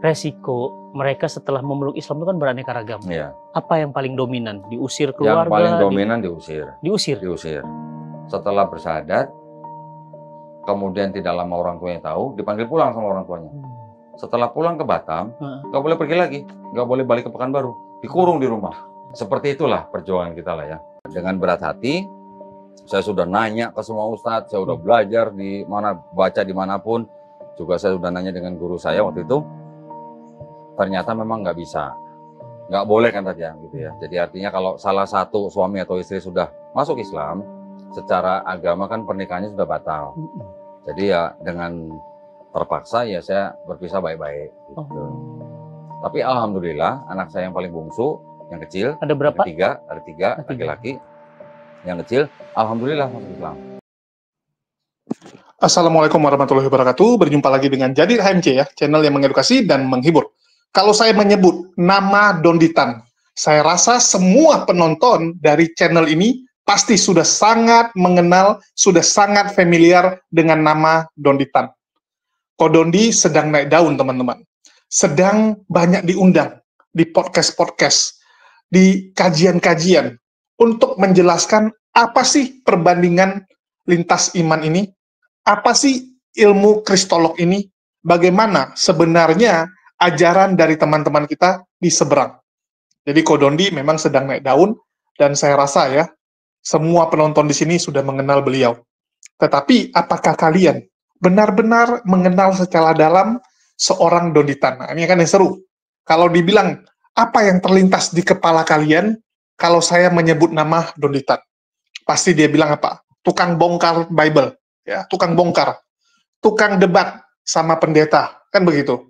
resiko mereka setelah memeluk Islam itu kan beraneka ragam. Ya. Apa yang paling dominan? Diusir keluarga? Yang paling gitu? dominan di... diusir. Diusir? Diusir. Setelah bersahadat, kemudian tidak lama orang tuanya tahu, dipanggil pulang sama orang tuanya. Hmm. Setelah pulang ke Batam, nggak hmm. boleh pergi lagi, nggak boleh balik ke Pekanbaru, dikurung di rumah. Seperti itulah perjuangan kita lah ya. Dengan berat hati, saya sudah nanya ke semua ustadz, saya sudah hmm. belajar di mana baca dimanapun, juga saya sudah nanya dengan guru saya waktu itu, ternyata memang nggak bisa. Nggak boleh kan tadi ya, gitu ya. Jadi artinya kalau salah satu suami atau istri sudah masuk Islam, secara agama kan pernikahannya sudah batal. Jadi ya dengan terpaksa ya saya berpisah baik-baik. Gitu. Oh. Tapi alhamdulillah anak saya yang paling bungsu, yang kecil, ada berapa? Ada tiga, ada tiga laki-laki. Yang kecil, alhamdulillah masuk Islam. Assalamualaikum warahmatullahi wabarakatuh. Berjumpa lagi dengan Jadi HMC ya, channel yang mengedukasi dan menghibur kalau saya menyebut nama Donditan, saya rasa semua penonton dari channel ini pasti sudah sangat mengenal, sudah sangat familiar dengan nama Donditan. Kodondi sedang naik daun, teman-teman. Sedang banyak diundang di podcast-podcast, di kajian-kajian untuk menjelaskan apa sih perbandingan lintas iman ini, apa sih ilmu kristolog ini, bagaimana sebenarnya ajaran dari teman-teman kita di seberang. Jadi Kodondi memang sedang naik daun dan saya rasa ya semua penonton di sini sudah mengenal beliau. Tetapi apakah kalian benar-benar mengenal secara dalam seorang Donditan? Nah, ini kan yang seru. Kalau dibilang apa yang terlintas di kepala kalian kalau saya menyebut nama Donditan? Pasti dia bilang apa? Tukang bongkar Bible, ya, tukang bongkar, tukang debat sama pendeta, kan begitu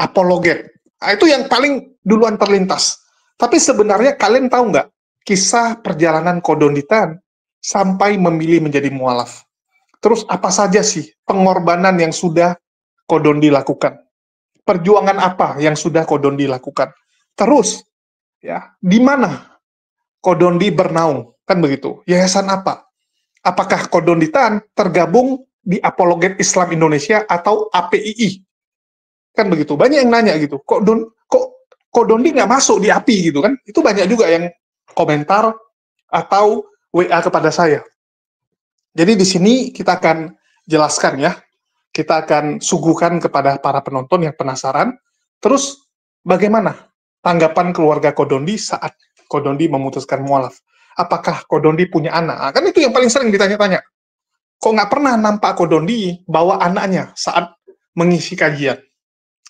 apologet. Ah, itu yang paling duluan terlintas. Tapi sebenarnya kalian tahu nggak kisah perjalanan Kodonitan sampai memilih menjadi mualaf? Terus apa saja sih pengorbanan yang sudah Kodondi lakukan? Perjuangan apa yang sudah Kodondi lakukan? Terus, ya, di mana Kodondi bernaung? Kan begitu. Yayasan apa? Apakah Kodonditan Ditan tergabung di Apologet Islam Indonesia atau APII? kan begitu banyak yang nanya gitu kok don kok kok dondi nggak masuk di api gitu kan itu banyak juga yang komentar atau wa kepada saya jadi di sini kita akan jelaskan ya kita akan suguhkan kepada para penonton yang penasaran terus bagaimana tanggapan keluarga kodondi saat kodondi memutuskan mualaf apakah kodondi punya anak nah, kan itu yang paling sering ditanya-tanya kok nggak pernah nampak kodondi bawa anaknya saat mengisi kajian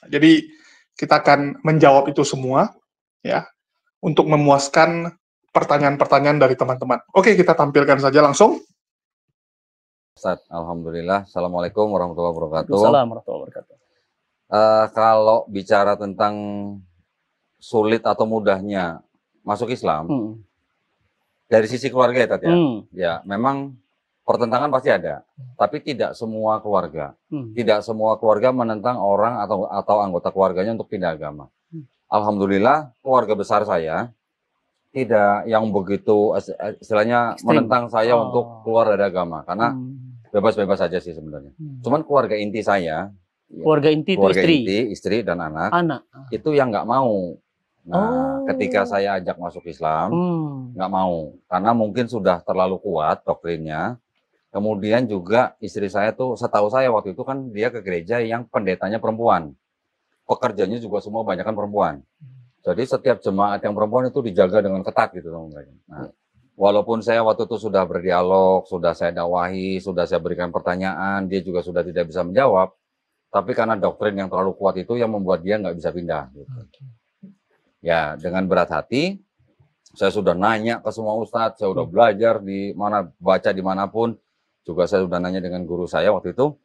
jadi kita akan menjawab itu semua ya untuk memuaskan pertanyaan-pertanyaan dari teman-teman. Oke, kita tampilkan saja langsung. Ustaz, Alhamdulillah. Assalamualaikum warahmatullahi wabarakatuh. Assalamualaikum warahmatullahi wabarakatuh. Uh, kalau bicara tentang sulit atau mudahnya masuk Islam, hmm. dari sisi keluarga ya, ya? Hmm. ya memang pertentangan pasti ada, hmm. tapi tidak semua keluarga, hmm. tidak semua keluarga menentang orang atau atau anggota keluarganya untuk pindah agama. Hmm. Alhamdulillah keluarga besar saya tidak yang begitu istilahnya Extreme. menentang saya oh. untuk keluar dari agama karena hmm. bebas-bebas hmm. saja -bebas sih sebenarnya. Hmm. Cuman keluarga inti saya ya, keluarga inti keluarga itu istri inti, istri dan anak anak itu yang nggak mau Nah, oh. ketika saya ajak masuk Islam, hmm. nggak hmm. mau karena mungkin sudah terlalu kuat doktrinnya. Kemudian juga istri saya tuh setahu saya waktu itu kan dia ke gereja yang pendetanya perempuan. Pekerjanya juga semua banyak kan perempuan. Jadi setiap jemaat yang perempuan itu dijaga dengan ketat gitu teman-teman. Nah, ya. walaupun saya waktu itu sudah berdialog, sudah saya dakwahi, sudah saya berikan pertanyaan, dia juga sudah tidak bisa menjawab. Tapi karena doktrin yang terlalu kuat itu yang membuat dia nggak bisa pindah. Gitu. Ya, dengan berat hati, saya sudah nanya ke semua ustadz, saya sudah ya. belajar di mana baca dimanapun, juga saya sudah nanya dengan guru saya waktu itu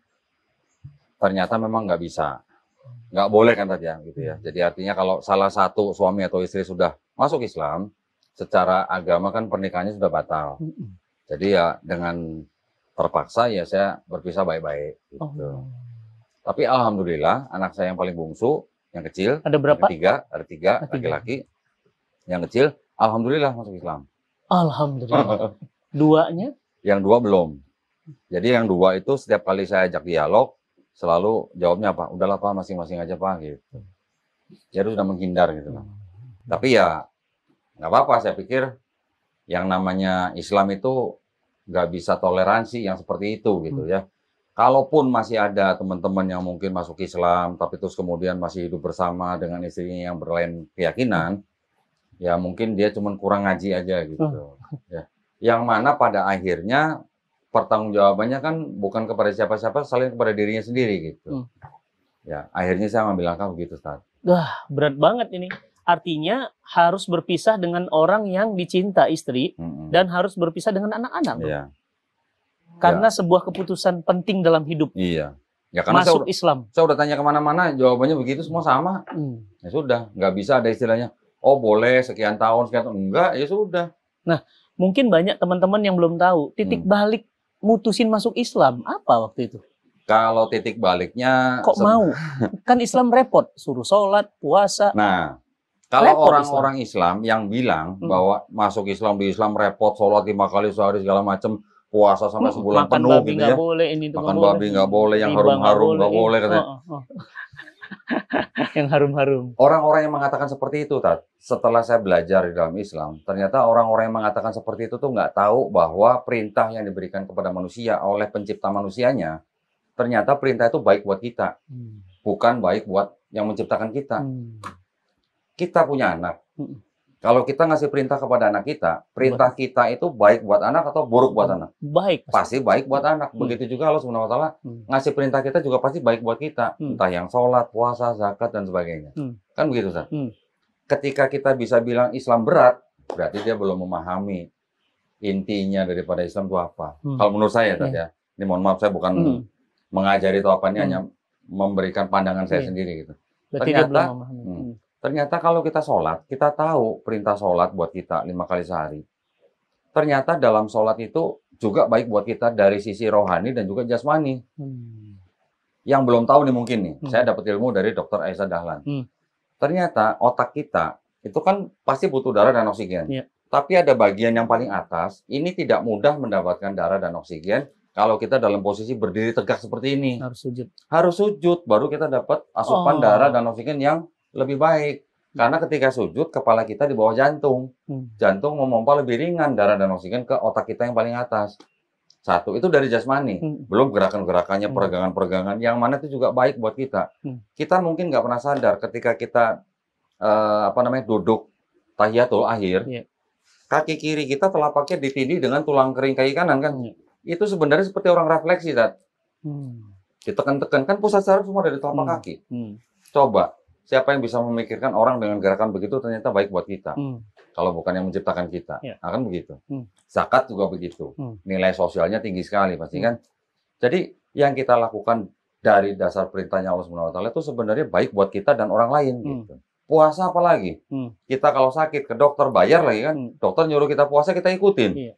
ternyata memang nggak bisa nggak boleh kan tadi ya gitu ya jadi artinya kalau salah satu suami atau istri sudah masuk Islam secara agama kan pernikahannya sudah batal jadi ya dengan terpaksa ya saya berpisah baik-baik gitu. Oh. Tapi alhamdulillah anak saya yang paling bungsu, yang kecil, ada berapa? Ada tiga, ada tiga laki-laki. Yang kecil, alhamdulillah masuk Islam. Alhamdulillah. Duanya? Yang dua belum. Jadi yang dua itu setiap kali saya ajak dialog selalu jawabnya apa? Udahlah Pak, masing-masing aja Pak gitu. Jadi sudah menghindar gitu Hmm. Tapi ya nggak apa-apa saya pikir yang namanya Islam itu nggak bisa toleransi yang seperti itu gitu ya. Kalaupun masih ada teman-teman yang mungkin masuk Islam tapi terus kemudian masih hidup bersama dengan istrinya yang berlain keyakinan, ya mungkin dia cuma kurang ngaji aja gitu. Oh. Ya. Yang mana pada akhirnya pertanggungjawabannya kan bukan kepada siapa-siapa, saling kepada dirinya sendiri gitu. Hmm. Ya, akhirnya saya ngambil langkah begitu, Ustaz. Wah, berat banget ini. Artinya harus berpisah dengan orang yang dicinta istri hmm. dan harus berpisah dengan anak-anak. Iya. Karena ya. sebuah keputusan penting dalam hidup. Iya. Ya karena masuk saya udah, Islam. Saya udah tanya kemana-mana, jawabannya begitu semua sama. Hmm. Ya sudah, nggak bisa ada istilahnya. Oh boleh sekian tahun sekian tahun enggak ya sudah. Nah mungkin banyak teman-teman yang belum tahu titik hmm. balik mutusin masuk Islam? Apa waktu itu? Kalau titik baliknya kok mau? kan Islam repot, suruh sholat, puasa. Nah, kalau orang-orang Islam. Islam yang bilang hmm. bahwa masuk Islam di Islam repot, sholat lima kali sehari segala macam, puasa sampai hmm, sebulan Makan penuh babi gitu ya. Boleh, ini Makan babi nggak boleh, yang harum-harum nggak boleh, boleh katanya. oh, oh. yang harum-harum. Orang-orang yang mengatakan seperti itu, Tat, setelah saya belajar di dalam Islam, ternyata orang-orang yang mengatakan seperti itu tuh nggak tahu bahwa perintah yang diberikan kepada manusia oleh pencipta manusianya, ternyata perintah itu baik buat kita, hmm. bukan baik buat yang menciptakan kita. Hmm. Kita punya anak, hmm. Kalau kita ngasih perintah kepada anak kita, perintah baik. kita itu baik buat anak atau buruk buat anak? Baik. Pasti baik buat anak. Hmm. Begitu juga Allah Subhanahu hmm. ngasih perintah kita juga pasti baik buat kita, hmm. entah yang sholat, puasa, zakat dan sebagainya. Hmm. Kan begitu, Ustaz? Hmm. Ketika kita bisa bilang Islam berat, berarti dia belum memahami intinya daripada Islam itu apa. Hmm. Kalau menurut saya tadi iya. ya. Ini mohon maaf saya bukan hmm. mengajari atau apa ini hmm. hanya memberikan pandangan saya yeah. sendiri gitu. Berarti Ternyata dia belum memahami. Hmm, Ternyata kalau kita sholat, kita tahu perintah sholat buat kita lima kali sehari. Ternyata dalam sholat itu juga baik buat kita dari sisi rohani dan juga jasmani. Hmm. Yang belum tahu nih mungkin nih, hmm. saya dapat ilmu dari Dokter Aisyah Dahlan. Hmm. Ternyata otak kita itu kan pasti butuh darah dan oksigen. Yeah. Tapi ada bagian yang paling atas, ini tidak mudah mendapatkan darah dan oksigen kalau kita dalam posisi berdiri tegak seperti ini. Harus sujud. Harus sujud, baru kita dapat asupan oh. darah dan oksigen yang lebih baik. Karena ketika sujud, kepala kita di bawah jantung. Hmm. Jantung memompa lebih ringan darah dan oksigen ke otak kita yang paling atas. Satu, itu dari jasmani. Hmm. Belum gerakan-gerakannya, hmm. peregangan-peregangan, yang mana itu juga baik buat kita. Kita mungkin nggak pernah sadar ketika kita, uh, apa namanya, duduk tahiyatul akhir, iya. kaki kiri kita telapaknya ditindih dengan tulang kering kaki kanan, kan? Iya. Itu sebenarnya seperti orang refleksi, kan Hmm. Ditekan-tekan. Kan pusat saraf semua dari telapak kaki. Coba, siapa yang bisa memikirkan orang dengan gerakan begitu ternyata baik buat kita. Hmm. Kalau bukan yang menciptakan kita, ya. akan nah, begitu. Hmm. Zakat juga begitu. Hmm. Nilai sosialnya tinggi sekali pasti hmm. kan. Jadi yang kita lakukan dari dasar perintahnya Allah Subhanahu wa itu sebenarnya baik buat kita dan orang lain hmm. gitu. Puasa apalagi? Hmm. Kita kalau sakit ke dokter bayar lagi kan. Hmm. Dokter nyuruh kita puasa kita ikutin. Iya.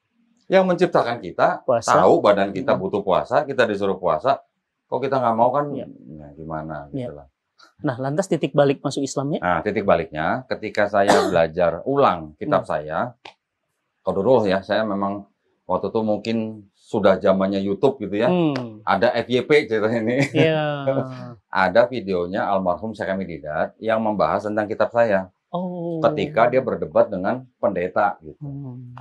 Yang menciptakan kita puasa. tahu badan kita hmm. butuh puasa, kita disuruh puasa, kok kita nggak mau kan? Ya. Nah, gimana ya. gitu lah. Nah, lantas titik balik masuk Islamnya? Nah, titik baliknya ketika saya belajar ulang kitab hmm. saya, kalau ya, saya memang waktu itu mungkin sudah zamannya YouTube gitu ya. Hmm. Ada FYP cerita ini. Yeah. ada videonya almarhum Syekh Didat yang membahas tentang kitab saya. Oh. Ketika dia berdebat dengan pendeta gitu. Hmm.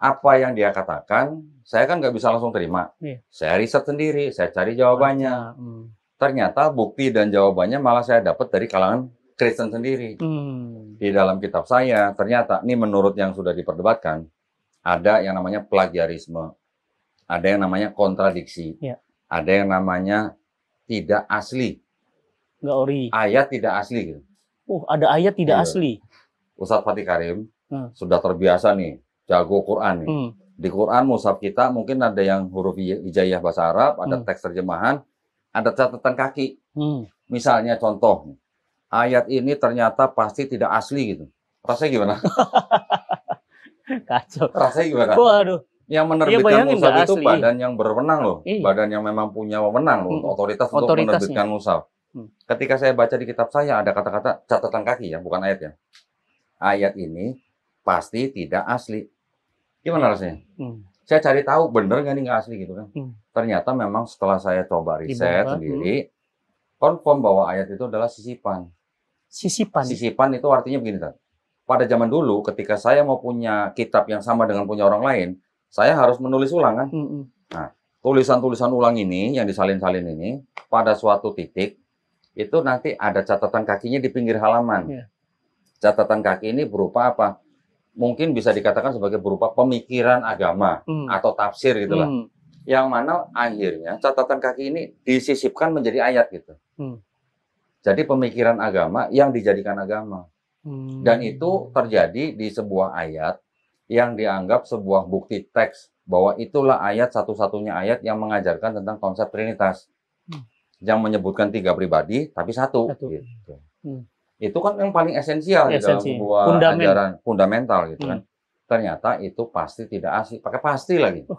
Apa yang dia katakan, saya kan nggak bisa langsung terima. Yeah. Saya riset sendiri, saya cari jawabannya. Hmm. Ternyata bukti dan jawabannya malah saya dapat dari kalangan Kristen sendiri. Hmm. Di dalam kitab saya, ternyata ini menurut yang sudah diperdebatkan, ada yang namanya plagiarisme, ada yang namanya kontradiksi, ya. ada yang namanya tidak asli. Nggak ori. Ayat tidak asli. Uh, ada ayat tidak ya. asli. Ustadz Fatih Karim hmm. sudah terbiasa nih, jago Quran nih. Hmm. Di Quran, musaf kita mungkin ada yang huruf hijaiyah bahasa Arab, ada hmm. teks terjemahan, ada catatan kaki. Hmm. Misalnya contoh, ayat ini ternyata pasti tidak asli gitu. Rasanya gimana? Kacau. Rasanya gimana? Waduh. Yang menerbitkan ya, musaf itu asli. badan yang berwenang loh. Iyi. Badan yang memang punya wewenang loh, hmm. otoritas untuk menerbitkan musaf. Hmm. Ketika saya baca di kitab saya ada kata-kata catatan kaki ya, bukan ayat ya. Ayat ini pasti tidak asli. Gimana rasanya? Hmm saya cari tahu bener nggak nih nggak asli gitu kan. Hmm. Ternyata memang setelah saya coba riset hmm. sendiri, konfirm bahwa ayat itu adalah sisipan. Sisipan. Sisipan itu artinya begini kan. Pada zaman dulu, ketika saya mau punya kitab yang sama dengan punya orang lain, saya harus menulis ulang kan. Hmm. hmm. Nah, tulisan-tulisan ulang ini yang disalin-salin ini, pada suatu titik itu nanti ada catatan kakinya di pinggir halaman. Yeah. Catatan kaki ini berupa apa? mungkin bisa dikatakan sebagai berupa pemikiran agama hmm. atau tafsir gitulah. Hmm. Yang mana akhirnya catatan kaki ini disisipkan menjadi ayat gitu. Hmm. Jadi pemikiran agama yang dijadikan agama. Hmm. Dan itu terjadi di sebuah ayat yang dianggap sebuah bukti teks bahwa itulah ayat satu-satunya ayat yang mengajarkan tentang konsep trinitas. Hmm. Yang menyebutkan tiga pribadi tapi satu, satu. gitu. Hmm itu kan yang paling esensial di dalam sebuah kendaraan ajaran fundamental gitu kan. Hmm. Ternyata itu pasti tidak asli, pakai pasti lagi. Gitu.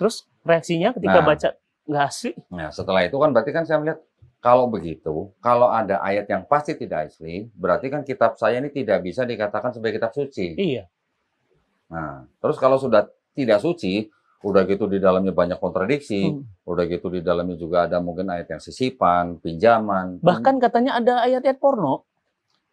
Terus reaksinya ketika nah, baca nggak asli? Nah setelah itu kan berarti kan saya melihat kalau begitu, kalau ada ayat yang pasti tidak asli, berarti kan kitab saya ini tidak bisa dikatakan sebagai kitab suci. Iya. Nah, terus kalau sudah tidak suci, udah gitu di dalamnya banyak kontradiksi, hmm. udah gitu di dalamnya juga ada mungkin ayat yang sisipan, pinjaman. Bahkan katanya ada ayat-ayat porno.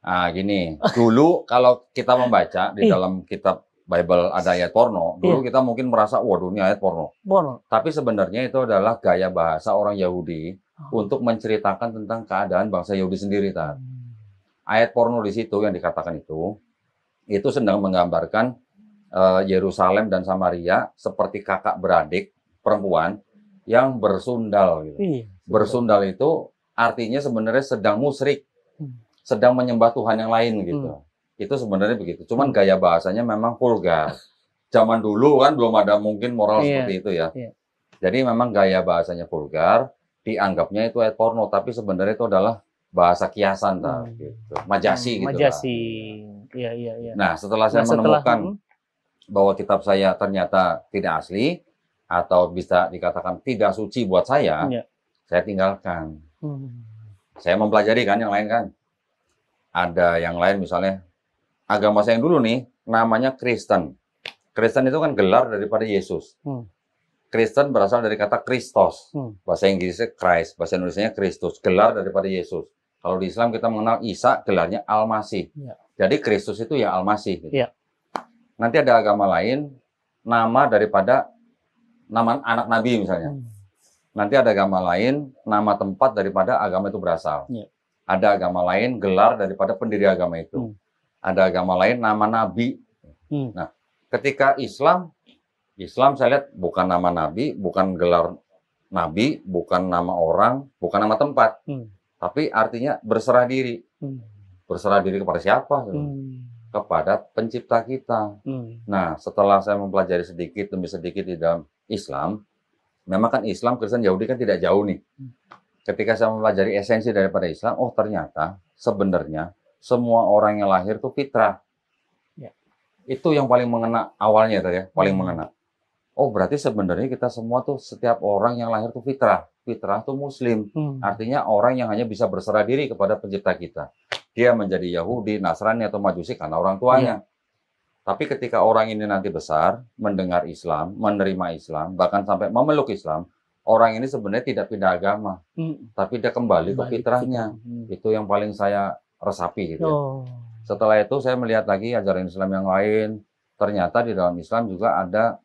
Ah gini, dulu kalau kita membaca di dalam kitab Bible ada ayat porno, dulu iya. kita mungkin merasa waduh ini ayat porno. Porno. Tapi sebenarnya itu adalah gaya bahasa orang Yahudi oh. untuk menceritakan tentang keadaan bangsa Yahudi sendiri hmm. Ayat porno di situ yang dikatakan itu itu sedang menggambarkan Eh, Yerusalem dan Samaria seperti kakak beradik perempuan yang bersundal gitu. Iya, bersundal itu artinya sebenarnya sedang musrik, hmm. sedang menyembah Tuhan yang lain gitu. Hmm. Itu sebenarnya begitu. Cuman gaya bahasanya memang vulgar. Zaman dulu kan belum ada mungkin moral iya, seperti itu ya. Iya. Jadi memang gaya bahasanya vulgar, dianggapnya itu ayat porno, tapi sebenarnya itu adalah bahasa kiasan hmm. gitu. Majasi hmm, gitu. Majasi. Iya, iya, iya. Nah, setelah saya nah, menemukan hmm bahwa kitab saya ternyata tidak asli atau bisa dikatakan tidak suci buat saya, ya. saya tinggalkan. Hmm. Saya mempelajari kan yang lain kan. Ada yang lain misalnya agama saya yang dulu nih namanya Kristen. Kristen itu kan gelar daripada Yesus. Hmm. Kristen berasal dari kata Kristos. Hmm. Bahasa Inggrisnya Christ, bahasa Indonesia Kristus, gelar daripada Yesus. Kalau di Islam kita mengenal Isa, gelarnya Al-Masih. Ya. Jadi Kristus itu ya Al-Masih. Gitu. Ya nanti ada agama lain nama daripada nama anak nabi misalnya. Hmm. Nanti ada agama lain nama tempat daripada agama itu berasal. Yeah. Ada agama lain gelar daripada pendiri agama itu. Hmm. Ada agama lain nama nabi. Hmm. Nah, ketika Islam Islam saya lihat bukan nama nabi, bukan gelar nabi, bukan nama orang, bukan nama tempat. Hmm. Tapi artinya berserah diri. Hmm. Berserah diri kepada siapa? Hmm kepada pencipta kita. Hmm. Nah, setelah saya mempelajari sedikit demi sedikit di dalam Islam, memang kan Islam, Kristen, Yahudi kan tidak jauh nih. Hmm. Ketika saya mempelajari esensi daripada Islam, oh ternyata sebenarnya semua orang yang lahir itu fitrah. Ya. Itu yang paling mengena awalnya itu ya, paling hmm. mengena. Oh berarti sebenarnya kita semua tuh setiap orang yang lahir tuh fitrah. Fitrah tuh muslim. Hmm. Artinya orang yang hanya bisa berserah diri kepada pencipta kita dia menjadi Yahudi, Nasrani atau Majusi karena orang tuanya. Hmm. Tapi ketika orang ini nanti besar, mendengar Islam, menerima Islam, bahkan sampai memeluk Islam, orang ini sebenarnya tidak pindah agama, hmm. tapi dia kembali, kembali ke fitrahnya. Hmm. Itu yang paling saya resapi gitu. Ya. Oh. Setelah itu saya melihat lagi ajaran Islam yang lain, ternyata di dalam Islam juga ada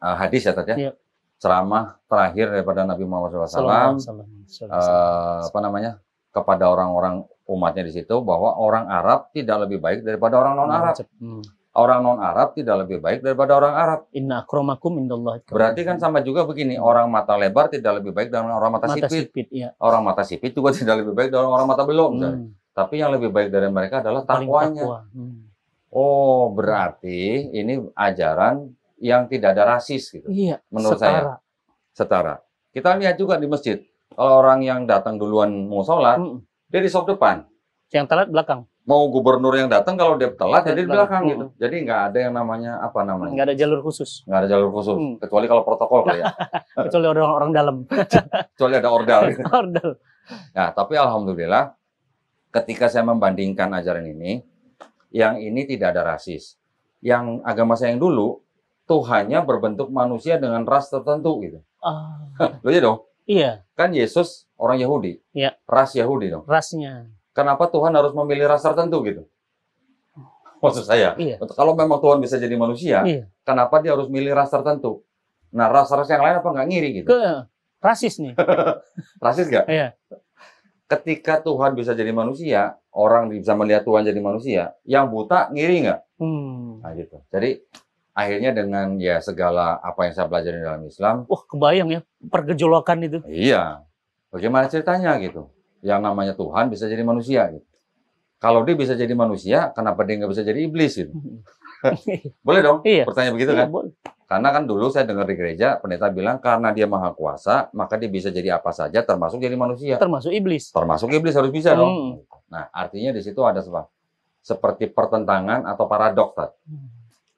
uh, hadis ya tadi ya. Yep. Iya. Ceramah terakhir daripada Nabi Muhammad SAW, Salam, salam, salam, salam, salam. Uh, eh, apa namanya kepada orang-orang umatnya di situ bahwa orang Arab tidak lebih baik daripada orang non Arab. Hmm. Orang non Arab tidak lebih baik daripada orang Arab. Inna akromakum indallah. Berarti kan sama juga begini, hmm. orang mata lebar tidak lebih baik dengan orang mata, mata sipit. sipit ya. Orang mata sipit juga tidak lebih baik dengan orang mata belok. Hmm. Tapi yang lebih baik dari mereka adalah takwanya. Hmm. Oh, berarti ini ajaran yang tidak ada rasis gitu. Iya. Menurut setara. saya. Setara. Kita lihat juga di masjid kalau orang yang datang duluan mau sholat, hmm. dia di sop depan. Yang telat belakang. Mau gubernur yang datang kalau dia telat, jadi di belakang gitu. hmm. gitu. Jadi nggak ada yang namanya apa namanya? Nggak ada jalur khusus. Nggak ada jalur khusus, hmm. kecuali kalau protokol kali ya. kecuali orang orang dalam. kecuali ada ordal. ordal. Nah, tapi alhamdulillah ketika saya membandingkan ajaran ini, yang ini tidak ada rasis. Yang agama saya yang dulu Tuhannya berbentuk manusia dengan ras tertentu gitu. Ah. Lo ya dong. Iya. Kan Yesus orang Yahudi. Iya. Ras Yahudi dong. Rasnya. Kenapa Tuhan harus memilih ras tertentu gitu? Maksud saya, iya. kalau memang Tuhan bisa jadi manusia, iya. kenapa dia harus milih ras tertentu? Nah, ras-ras yang lain apa nggak ngiri gitu? Ke, rasis nih. rasis nggak? Iya. Ketika Tuhan bisa jadi manusia, orang bisa melihat Tuhan jadi manusia, yang buta ngiri nggak? Hmm. Nah gitu. Jadi akhirnya dengan ya segala apa yang saya pelajari dalam Islam wah kebayang ya pergejolakan itu iya bagaimana ceritanya gitu yang namanya Tuhan bisa jadi manusia gitu kalau dia bisa jadi manusia kenapa dia nggak bisa jadi iblis gitu boleh dong iya. pertanyaan begitu iya, kan boleh. karena kan dulu saya dengar di gereja pendeta bilang karena dia maha kuasa maka dia bisa jadi apa saja termasuk jadi manusia termasuk iblis termasuk iblis harus bisa hmm. dong nah artinya di situ ada sebuah seperti pertentangan atau paradoks.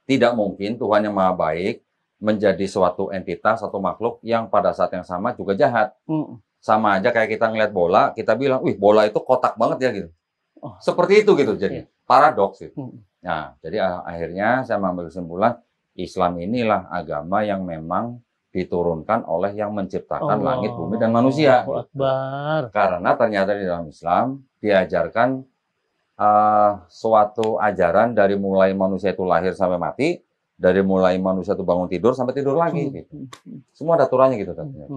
Tidak mungkin Tuhan yang maha baik menjadi suatu entitas atau makhluk yang pada saat yang sama juga jahat. Mm. Sama aja kayak kita ngeliat bola, kita bilang, wih bola itu kotak banget ya gitu. Oh. Seperti itu gitu jadi yeah. paradoks itu. Mm. Nah, jadi ah, akhirnya saya mengambil kesimpulan Islam inilah agama yang memang diturunkan oleh yang menciptakan oh, langit, bumi dan oh, manusia. Gitu. Akbar. Karena ternyata di dalam Islam diajarkan uh, suatu ajaran dari mulai manusia itu lahir sampai mati, dari mulai manusia itu bangun tidur sampai tidur lagi hmm, gitu. Hmm, hmm. Semua ada aturannya gitu tentunya.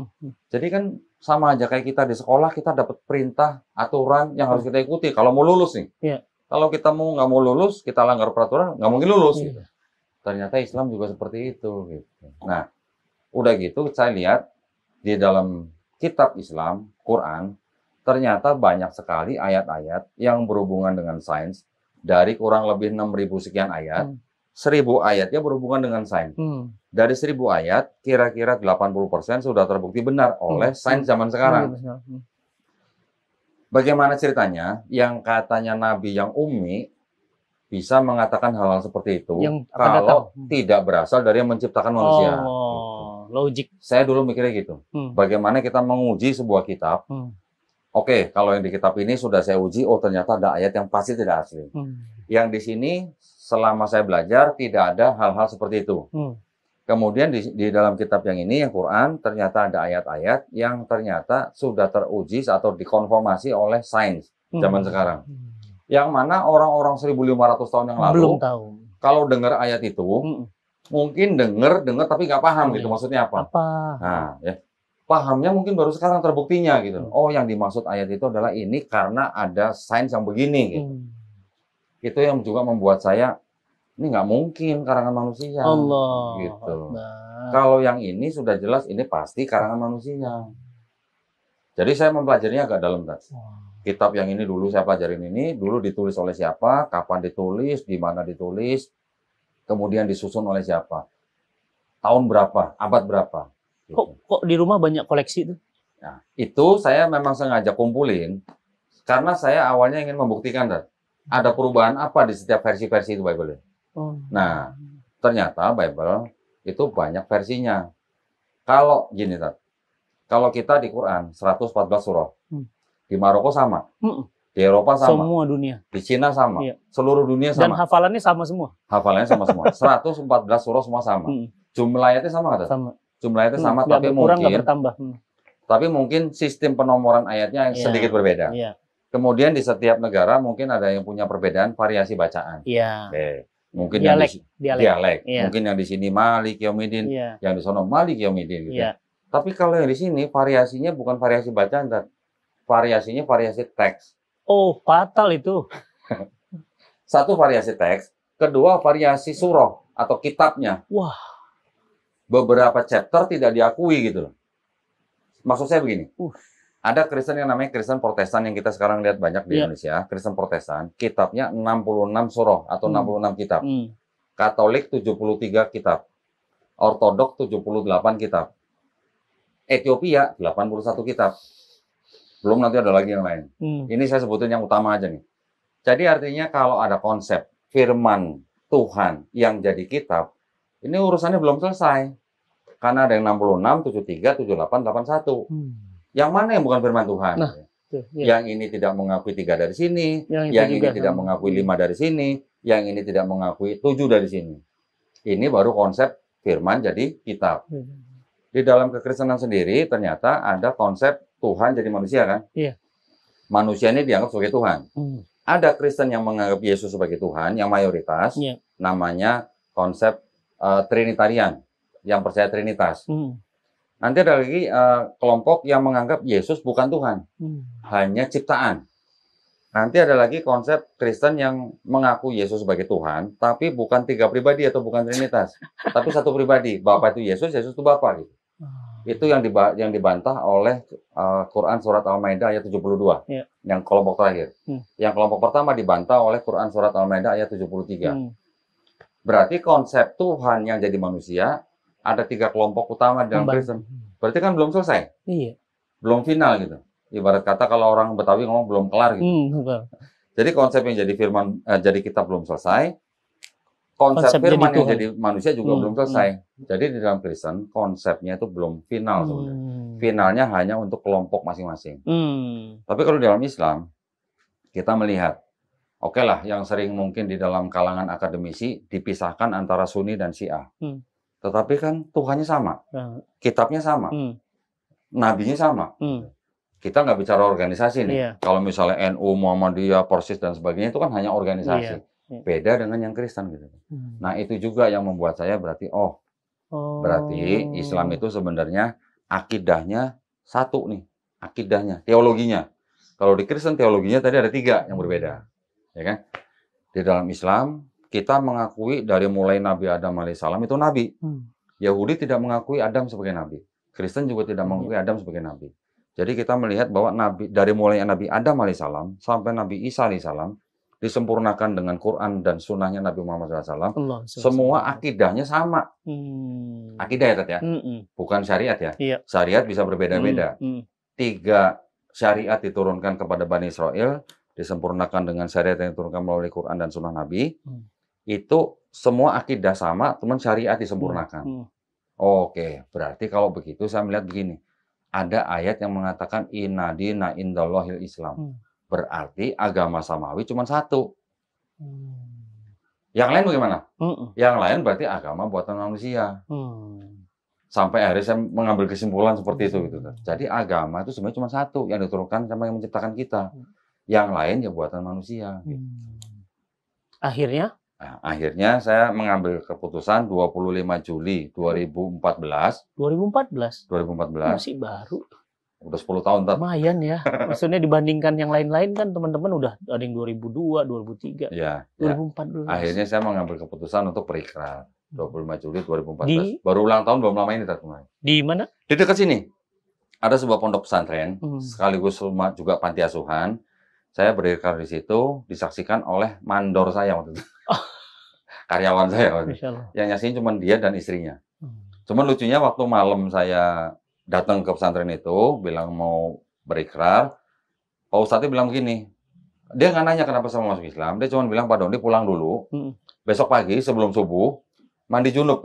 Jadi kan sama aja kayak kita di sekolah kita dapat perintah aturan yang harus kita ikuti kalau mau lulus nih. Ya. Kalau kita mau nggak mau lulus, kita langgar peraturan nggak mungkin lulus. Ya. Gitu. Ternyata Islam juga seperti itu. Gitu. Nah, udah gitu saya lihat di dalam kitab Islam, Quran ternyata banyak sekali ayat-ayat yang berhubungan dengan sains dari kurang lebih 6.000 sekian ayat, hmm. 1.000 ayatnya berhubungan dengan sains. Hmm. Dari 1.000 ayat, kira-kira 80% sudah terbukti benar hmm. oleh hmm. sains zaman iya, sekarang. Hmm. Bagaimana ceritanya yang katanya Nabi yang ummi bisa mengatakan hal-hal seperti itu yang kalau hmm. tidak berasal dari yang menciptakan manusia. Oh, logik. Saya dulu mikirnya gitu. Hmm. Bagaimana kita menguji sebuah kitab hmm Oke, kalau yang di kitab ini sudah saya uji, oh ternyata ada ayat yang pasti tidak asli. Hmm. Yang di sini selama saya belajar tidak ada hal-hal seperti itu. Hmm. Kemudian di, di dalam kitab yang ini, yang Quran, ternyata ada ayat-ayat yang ternyata sudah teruji atau dikonfirmasi oleh sains hmm. zaman sekarang. Hmm. Yang mana orang-orang 1.500 tahun yang lalu, Belum tahu. kalau dengar ayat itu, hmm. mungkin dengar, dengar tapi nggak paham hmm. gitu maksudnya apa. apa. Nah, ya pahamnya mungkin baru sekarang terbuktinya gitu. Hmm. Oh, yang dimaksud ayat itu adalah ini karena ada sains yang begini gitu. Hmm. Itu yang juga membuat saya ini nggak mungkin karangan manusia. Allah. Gitu. Kalau yang ini sudah jelas ini pasti karangan manusia. Jadi saya mempelajarinya agak dalam kan. Wow. Kitab yang ini dulu saya pelajarin ini, dulu ditulis oleh siapa, kapan ditulis, di mana ditulis, kemudian disusun oleh siapa. Tahun berapa, abad berapa Kok gitu. kok di rumah banyak koleksi itu? Nah, itu saya memang sengaja kumpulin karena saya awalnya ingin membuktikan dan ada perubahan apa di setiap versi-versi itu Bible. Oh. Nah, ternyata Bible itu banyak versinya. Kalau gini, Tad, kalau kita di Quran 114 surah, hmm. di Maroko sama, hmm. di Eropa sama, semua dunia, di Cina sama, iya. seluruh dunia sama. Dan hafalannya sama semua. Hafalannya sama semua. 114 surah semua sama. Hmm. Jumlah ayatnya sama nggak? Sama jumlahnya itu hmm, sama tapi mungkin hmm. Tapi mungkin sistem penomoran ayatnya yang yeah. sedikit berbeda. Yeah. Kemudian di setiap negara mungkin ada yang punya perbedaan variasi bacaan. Iya. Okay. Mungkin dialek, yang di, dialek. dialek. Yeah. Mungkin yang di sini Malik Yomidin, yeah. yang di sana Malik Yomidin gitu. Yeah. Iya. Tapi kalau yang di sini variasinya bukan variasi bacaan dan variasinya variasi teks. Oh, fatal itu. Satu variasi teks, kedua variasi surah atau kitabnya. Wah beberapa chapter tidak diakui gitu loh. Maksud saya begini. Uh. Ada Kristen yang namanya Kristen Protestan yang kita sekarang lihat banyak di yeah. Indonesia. Kristen Protestan, kitabnya 66 surah atau hmm. 66 kitab. Hmm. Katolik 73 kitab. Ortodok 78 kitab. Ethiopia 81 kitab. Belum nanti ada lagi yang lain. Hmm. Ini saya sebutin yang utama aja nih. Jadi artinya kalau ada konsep firman Tuhan yang jadi kitab, ini urusannya belum selesai. Karena ada yang 66, 73, 78, 81. Hmm. Yang mana yang bukan firman Tuhan? Nah, ya. Yang ini tidak mengakui tiga dari sini, yang, yang ini juga, tidak hmm. mengakui lima dari sini, yang ini tidak mengakui tujuh dari sini. Ini baru konsep firman jadi kitab. Hmm. Di dalam kekristenan sendiri ternyata ada konsep Tuhan jadi manusia kan? Iya. Manusia ini dianggap sebagai Tuhan. Hmm. Ada Kristen yang menganggap Yesus sebagai Tuhan yang mayoritas, yeah. namanya konsep uh, Trinitarian yang percaya Trinitas. Hmm. Nanti ada lagi uh, kelompok yang menganggap Yesus bukan Tuhan, hmm. hanya ciptaan. Nanti ada lagi konsep Kristen yang mengaku Yesus sebagai Tuhan, tapi bukan tiga pribadi atau bukan Trinitas, tapi satu pribadi. Bapak itu Yesus, Yesus itu Bapak. gitu. Hmm. Itu yang dibantah, yang dibantah oleh uh, Quran surat Al-Maidah ayat 72. Yeah. Yang kelompok terakhir. Hmm. Yang kelompok pertama dibantah oleh Quran surat Al-Maidah ayat 73. Hmm. Berarti konsep Tuhan yang jadi manusia ada tiga kelompok utama dalam Mbak. Kristen. Berarti kan belum selesai. Iya. Belum final gitu. Ibarat kata kalau orang Betawi ngomong belum kelar gitu. Mm, jadi konsep yang jadi firman eh, jadi kita belum selesai. Konsep, konsep firman jadi yang jadi manusia juga mm, belum hmm, selesai. Mm. Jadi di dalam Kristen konsepnya itu belum final hmm. sebenarnya. Finalnya hanya untuk kelompok masing-masing. Hmm. Tapi kalau di dalam Islam kita melihat Oke okay lah, yang sering mungkin di dalam kalangan akademisi dipisahkan antara Sunni dan Syiah. Hmm tetapi kan Tuhannya sama, hmm. kitabnya sama, hmm. nabinya sama. Hmm. Kita nggak bicara organisasi nih. Yeah. Kalau misalnya NU, Muhammadiyah, Persis dan sebagainya itu kan hanya organisasi. Yeah. Yeah. Beda dengan yang Kristen gitu. Hmm. Nah itu juga yang membuat saya berarti oh, oh. berarti Islam itu sebenarnya akidahnya satu nih, akidahnya, teologinya. Kalau di Kristen teologinya tadi ada tiga yang berbeda, ya kan? Di dalam Islam kita mengakui dari mulai Nabi Adam alaihissalam itu nabi. Hmm. Yahudi tidak mengakui Adam sebagai nabi. Kristen juga tidak iya. mengakui Adam sebagai nabi. Jadi kita melihat bahwa nabi dari mulai Nabi Adam alaihissalam sampai Nabi Isa alaihissalam disempurnakan dengan Quran dan sunnahnya Nabi Muhammad SAW. Allah, semua akidahnya sama. Hmm. Akidah ya, Tat, ya? Hmm. Bukan syariat ya? Iya. Syariat bisa berbeda-beda. Hmm. Hmm. Tiga syariat diturunkan kepada Bani Israel, disempurnakan dengan syariat yang diturunkan melalui Quran dan sunnah Nabi. Hmm itu semua akidah sama, teman syariat disempurnakan. Hmm. Oke, berarti kalau begitu saya melihat begini. Ada ayat yang mengatakan inadina indallahil Islam. Hmm. Berarti agama samawi cuma satu. Hmm. Yang lain bagaimana? Hmm. Yang lain berarti agama buatan manusia. Hmm. Sampai akhirnya saya mengambil kesimpulan seperti itu gitu. Hmm. Jadi agama itu sebenarnya cuma satu yang diturunkan sama yang menciptakan kita. Hmm. Yang lain ya buatan manusia. Gitu. Hmm. Akhirnya Nah, akhirnya saya mengambil keputusan 25 Juli 2014. 2014? 2014. Masih baru. Udah 10 tahun, Tak? Lumayan ya. Maksudnya dibandingkan yang lain-lain kan teman-teman udah ada yang 2002, 2003. Ya, 2014. Ya. Akhirnya saya mengambil keputusan untuk perikrat. 25 Juli 2014. Di... Baru ulang tahun belum lama ini, Tak? Di mana? Di dekat sini. Ada sebuah pondok pesantren, hmm. sekaligus rumah juga panti asuhan saya berdekar di situ disaksikan oleh mandor saya waktu itu. Oh. Karyawan saya waktu itu. Yang nyaksiin cuma dia dan istrinya. Hmm. Cuman lucunya waktu malam saya datang ke pesantren itu bilang mau berikrar, Pak ustadz bilang begini, dia nggak nanya kenapa sama masuk Islam, dia cuma bilang Pak Doni pulang dulu, hmm. besok pagi sebelum subuh mandi junub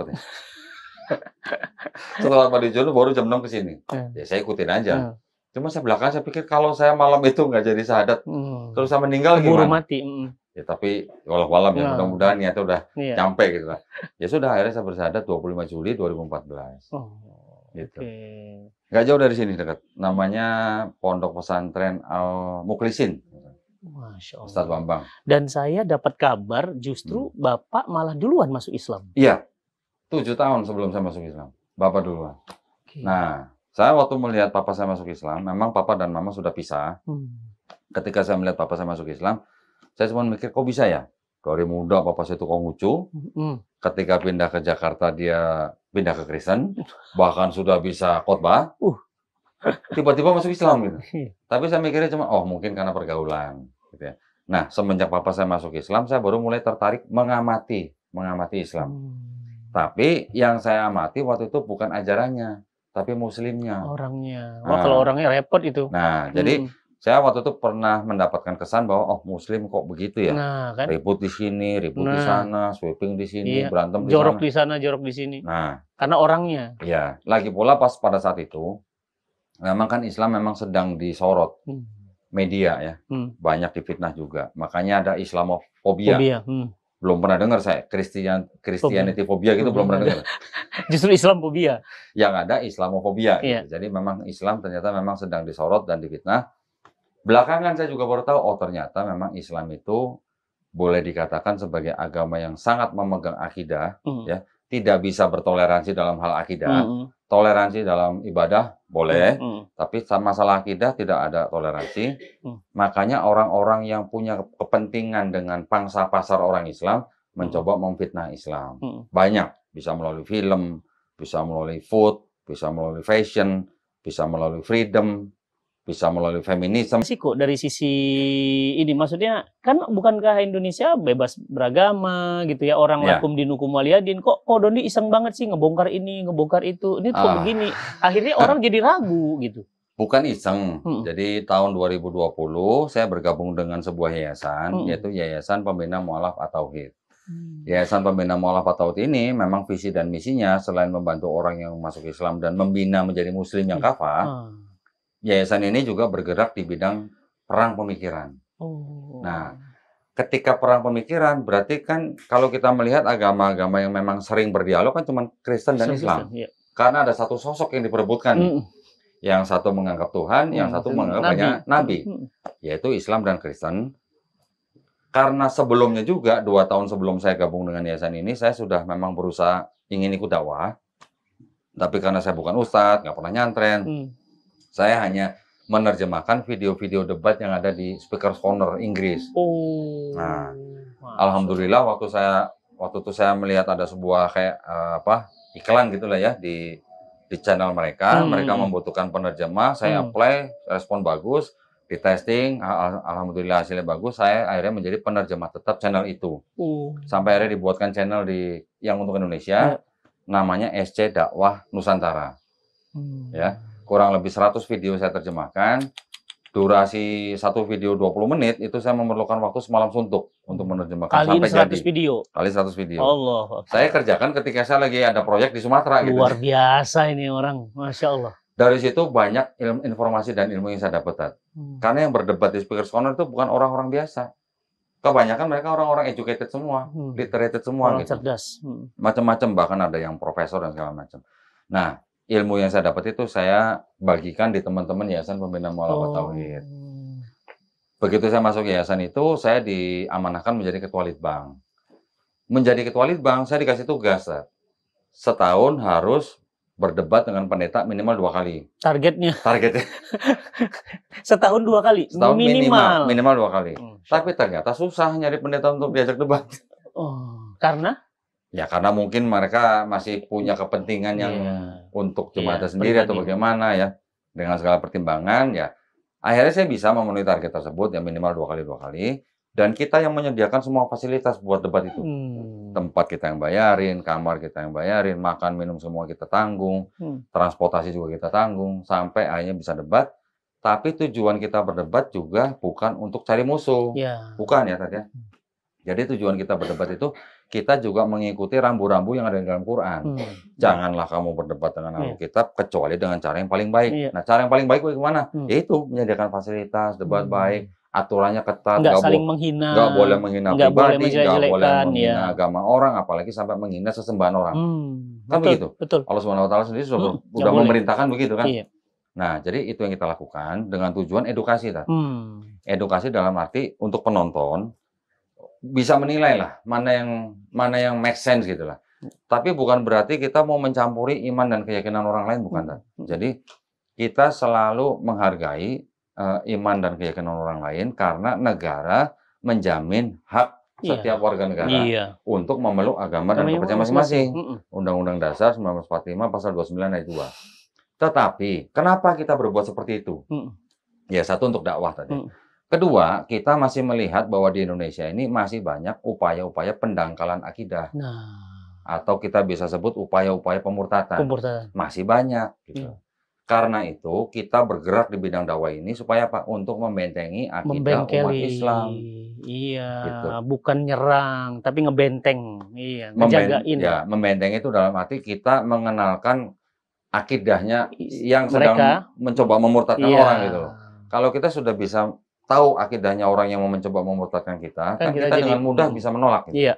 Setelah mandi junub baru jam 6 ke sini. Hmm. Ya saya ikutin aja. Cuma saya belakang saya pikir kalau saya malam itu nggak jadi syahadat, hmm. terus saya meninggal gimana gimana? mati. Hmm. Ya tapi walau malam ya, ya. mudah-mudahan ya itu udah yeah. nyampe gitu lah. Ya sudah akhirnya saya bersyahadat 25 Juli 2014. Oh. Gitu. Okay. Gak jauh dari sini dekat. Namanya Pondok Pesantren Al Muklisin. Masya Allah. Bambang. Dan saya dapat kabar justru hmm. Bapak malah duluan masuk Islam. Iya. Tujuh tahun sebelum saya masuk Islam. Bapak duluan. Okay. Nah, saya waktu melihat papa saya masuk Islam, memang papa dan mama sudah pisah. Hmm. Ketika saya melihat papa saya masuk Islam, saya cuma mikir, kok bisa ya? Dari muda papa saya itu konghucu, hmm. ketika pindah ke Jakarta dia pindah ke Kristen, bahkan sudah bisa khotbah. Uh. Tiba-tiba masuk Islam gitu. Iya. Tapi saya mikirnya cuma, oh mungkin karena pergaulan. Gitu ya. Nah, semenjak papa saya masuk Islam, saya baru mulai tertarik mengamati, mengamati Islam. Hmm. Tapi yang saya amati waktu itu bukan ajarannya, tapi muslimnya. Orangnya. Wah, nah, kalau orangnya repot itu. Nah, hmm. jadi saya waktu itu pernah mendapatkan kesan bahwa oh muslim kok begitu ya. Nah, kan? Ribut di sini, ribut nah. di sana, sweeping di sini, iya. berantem di jorok sana. Jorok di sana, jorok di sini. Nah, karena orangnya. Iya. Lagi pula pas pada saat itu memang kan Islam memang sedang disorot. Hmm. Media ya. Hmm. Banyak difitnah juga. Makanya ada Islamofobia. Hmm belum pernah dengar saya Christian Christianity fobia gitu belum pernah dengar. Justru Islam fobia. Yang ada Islamofobia. Gitu. Iya. Yeah. Jadi memang Islam ternyata memang sedang disorot dan difitnah. Belakangan saya juga baru tahu oh ternyata memang Islam itu boleh dikatakan sebagai agama yang sangat memegang akidah mm. ya tidak bisa bertoleransi dalam hal akidah. Mm -hmm. Toleransi dalam ibadah boleh, mm -hmm. tapi masalah akidah tidak ada toleransi. Mm. Makanya orang-orang yang punya kepentingan dengan pangsa pasar orang Islam mm. mencoba memfitnah Islam. Mm. Banyak, bisa melalui film, bisa melalui food, bisa melalui fashion, bisa melalui freedom, bisa melalui feminisme. Siku dari sisi ini maksudnya kan bukankah Indonesia bebas beragama gitu ya orang yeah. lakum dinukum waliyadin kok kok Doni iseng banget sih ngebongkar ini ngebongkar itu ini kok ah. begini akhirnya nah. orang jadi ragu gitu. Bukan iseng. Hmm. Jadi tahun 2020 saya bergabung dengan sebuah yayasan hmm. yaitu Yayasan Pembina Mualaf atau HIT. Hmm. Yayasan Pembina Mualaf atau HIT ini memang visi dan misinya selain membantu orang yang masuk Islam dan membina menjadi muslim yang kafah, hmm yayasan ini juga bergerak di bidang perang pemikiran. Oh. Nah, ketika perang pemikiran berarti kan kalau kita melihat agama-agama yang memang sering berdialog kan cuma Kristen dan Islam. Kristen, Ya. Karena ada satu sosok yang diperebutkan. Mm. Yang satu menganggap Tuhan, mm. yang satu menganggap nabi. Banyak nabi, mm. yaitu Islam dan Kristen. Karena sebelumnya juga dua tahun sebelum saya gabung dengan yayasan ini, saya sudah memang berusaha ingin ikut dakwah, tapi karena saya bukan ustadz, nggak pernah nyantren, hmm. Saya hanya menerjemahkan video-video debat yang ada di speaker Corner Inggris. Oh. Nah, alhamdulillah waktu saya waktu itu saya melihat ada sebuah kayak uh, apa iklan gitulah ya di di channel mereka. Hmm. Mereka membutuhkan penerjemah. Saya hmm. apply, respon bagus, di testing, al alhamdulillah hasilnya bagus. Saya akhirnya menjadi penerjemah tetap channel itu. Uh. Sampai akhirnya dibuatkan channel di yang untuk Indonesia, hmm. namanya SC Dakwah Nusantara. Hmm. Ya kurang lebih 100 video saya terjemahkan. Durasi satu video 20 menit itu saya memerlukan waktu semalam suntuk untuk menerjemahkan Kali sampai 100 jadi. video. Kali 100 video. Allah. Saya kerjakan ketika saya lagi ada proyek di Sumatera gitu. Luar gitu. biasa ini orang, Masya Allah. Dari situ banyak ilmu, informasi dan ilmu yang saya dapatkan Hmm. Karena yang berdebat di Speaker Corner itu bukan orang-orang biasa kebanyakan mereka orang-orang educated semua, hmm. literated semua orang gitu. cerdas. Hmm. Macam-macam bahkan ada yang profesor dan segala macam. Nah, ilmu yang saya dapat itu saya bagikan di teman-teman Yayasan Pembina Mualafat oh. Begitu saya masuk yayasan itu, saya diamanahkan menjadi ketua litbang. Menjadi ketua litbang, saya dikasih tugas. Setahun harus berdebat dengan pendeta minimal dua kali. Targetnya? Targetnya. Setahun dua kali? Setahun minimal? Minimal, minimal dua kali. Hmm. Tapi ternyata susah nyari pendeta untuk diajak debat. Oh, karena? Ya karena mungkin mereka masih punya kepentingan yang yeah. untuk cuma yeah, sendiri atau bagaimana ya. Dengan segala pertimbangan ya akhirnya saya bisa memenuhi target tersebut ya minimal dua kali dua kali dan kita yang menyediakan semua fasilitas buat debat itu. Hmm. Tempat kita yang bayarin, kamar kita yang bayarin, makan minum semua kita tanggung, hmm. transportasi juga kita tanggung sampai akhirnya bisa debat. Tapi tujuan kita berdebat juga bukan untuk cari musuh. Yeah. Bukan ya tadi ya. Jadi tujuan kita berdebat itu kita juga mengikuti rambu-rambu yang ada di dalam Quran. Hmm. Janganlah kamu berdebat dengan iya. Alkitab kecuali dengan cara yang paling baik. Yeah. Nah, cara yang paling baik bagaimana? Hmm. Itu menyediakan fasilitas debat hmm. baik, aturannya ketat, nggak saling bo menghina, nggak boleh menghina nggak pribadi, boleh nggak iya. boleh menghina ya. agama orang, apalagi sampai menghina sesembahan orang. Hmm. Kan betul, begitu. Betul. Allah Subhanahu wa taala sendiri sudah, hmm, memerintahkan begitu kan? Iya. Nah, jadi itu yang kita lakukan dengan tujuan edukasi tadi. Hmm. Edukasi dalam arti untuk penonton bisa menilai lah mana yang mana yang make sense gitu lah. Tapi bukan berarti kita mau mencampuri iman dan keyakinan orang lain bukan. Hmm. Jadi kita selalu menghargai uh, iman dan keyakinan orang lain karena negara menjamin hak iya. setiap warga negara iya. untuk memeluk agama dan kepercayaan masing-masing. Undang-Undang Dasar 1945 pasal 29 ayat 2. Tetapi kenapa kita berbuat seperti itu? Mm. Ya satu untuk dakwah tadi. Mm. Kedua, kita masih melihat bahwa di Indonesia ini masih banyak upaya-upaya pendangkalan akidah. Nah. Atau kita bisa sebut upaya-upaya pemurtatan. Pemurtatan. Masih banyak gitu. Hmm. Karena itu kita bergerak di bidang dakwah ini supaya apa? Untuk membentengi akidah Membengkeli. umat Islam. Iya, gitu. bukan nyerang, tapi ngebenteng. Iya, Memben, ya, membenteng itu dalam arti kita mengenalkan akidahnya yang sedang Mereka, mencoba memurtadkan iya. orang gitu. Kalau kita sudah bisa tahu akidahnya orang yang mau mencoba memurtadkan kita, kan, kan kita, kita dengan mudah bisa menolak. Gitu. Iya.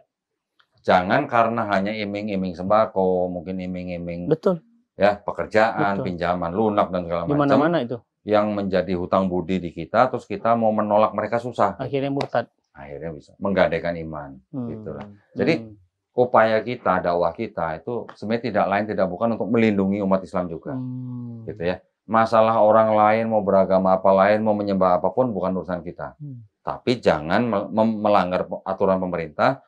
Jangan karena hanya iming-iming sembako, mungkin iming-iming Betul. Ya, pekerjaan, Betul. pinjaman, lunak dan segala macam. Di mana itu. Yang menjadi hutang budi di kita terus kita mau menolak mereka susah. Akhirnya murtad. Akhirnya bisa menggadaikan iman, hmm. gitulah. Jadi hmm upaya kita, dakwah kita itu sebenarnya tidak lain tidak bukan untuk melindungi umat Islam juga, hmm. gitu ya masalah orang lain mau beragama apa lain mau menyembah apapun bukan urusan kita. Hmm. Tapi jangan melanggar aturan pemerintah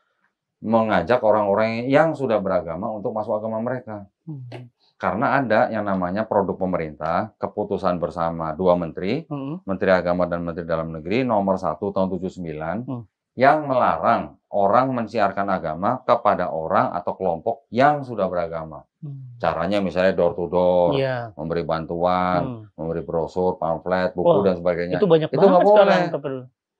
mengajak orang-orang yang sudah beragama untuk masuk agama mereka. Hmm. Karena ada yang namanya produk pemerintah, keputusan bersama dua menteri, hmm. Menteri Agama dan Menteri Dalam Negeri nomor satu tahun 79 hmm yang melarang orang mensiarkan agama kepada orang atau kelompok yang sudah beragama. Hmm. Caranya misalnya door to door, yeah. memberi bantuan, hmm. memberi brosur, pamflet, buku oh, dan sebagainya. Itu banyak itu banget sekarang.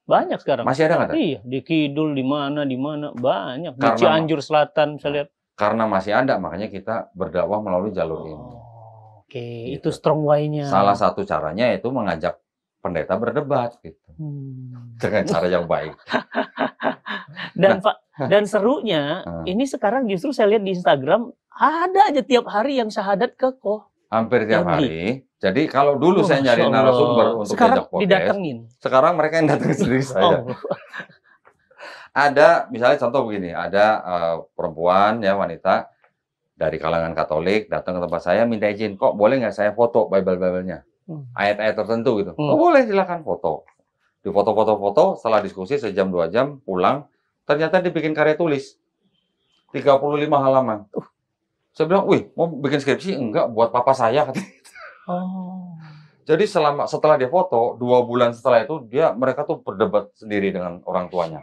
Banyak sekarang. Masih ada nggak? Iya, di Kidul, di mana, di mana, banyak. Karena, di Cianjur Selatan, saya nah, lihat. Karena masih ada, makanya kita berdakwah melalui jalur oh, ini. Oke, okay. gitu. itu strong way-nya. Salah satu caranya itu mengajak pendeta berdebat gitu hmm. dengan cara yang baik. dan nah. Pak dan serunya hmm. ini sekarang justru saya lihat di Instagram ada aja tiap hari yang syahadat ke kok. Hampir tiap Yogi. hari. Jadi kalau dulu oh, saya nyari narasumber untuk sekarang podcast, didatengin. Sekarang mereka yang datang sendiri saya. Oh. ada misalnya contoh begini, ada uh, perempuan ya wanita dari kalangan Katolik datang ke tempat saya minta izin kok boleh nggak saya foto Bible-Biblenya? Hmm. ayat-ayat tertentu gitu. Hmm. Oh, boleh silakan foto. Di foto-foto-foto, setelah diskusi sejam dua jam pulang, ternyata dibikin karya tulis 35 halaman. Uh. Saya bilang, wih mau bikin skripsi enggak buat papa saya Oh. Jadi selama setelah dia foto dua bulan setelah itu dia mereka tuh berdebat sendiri dengan orang tuanya.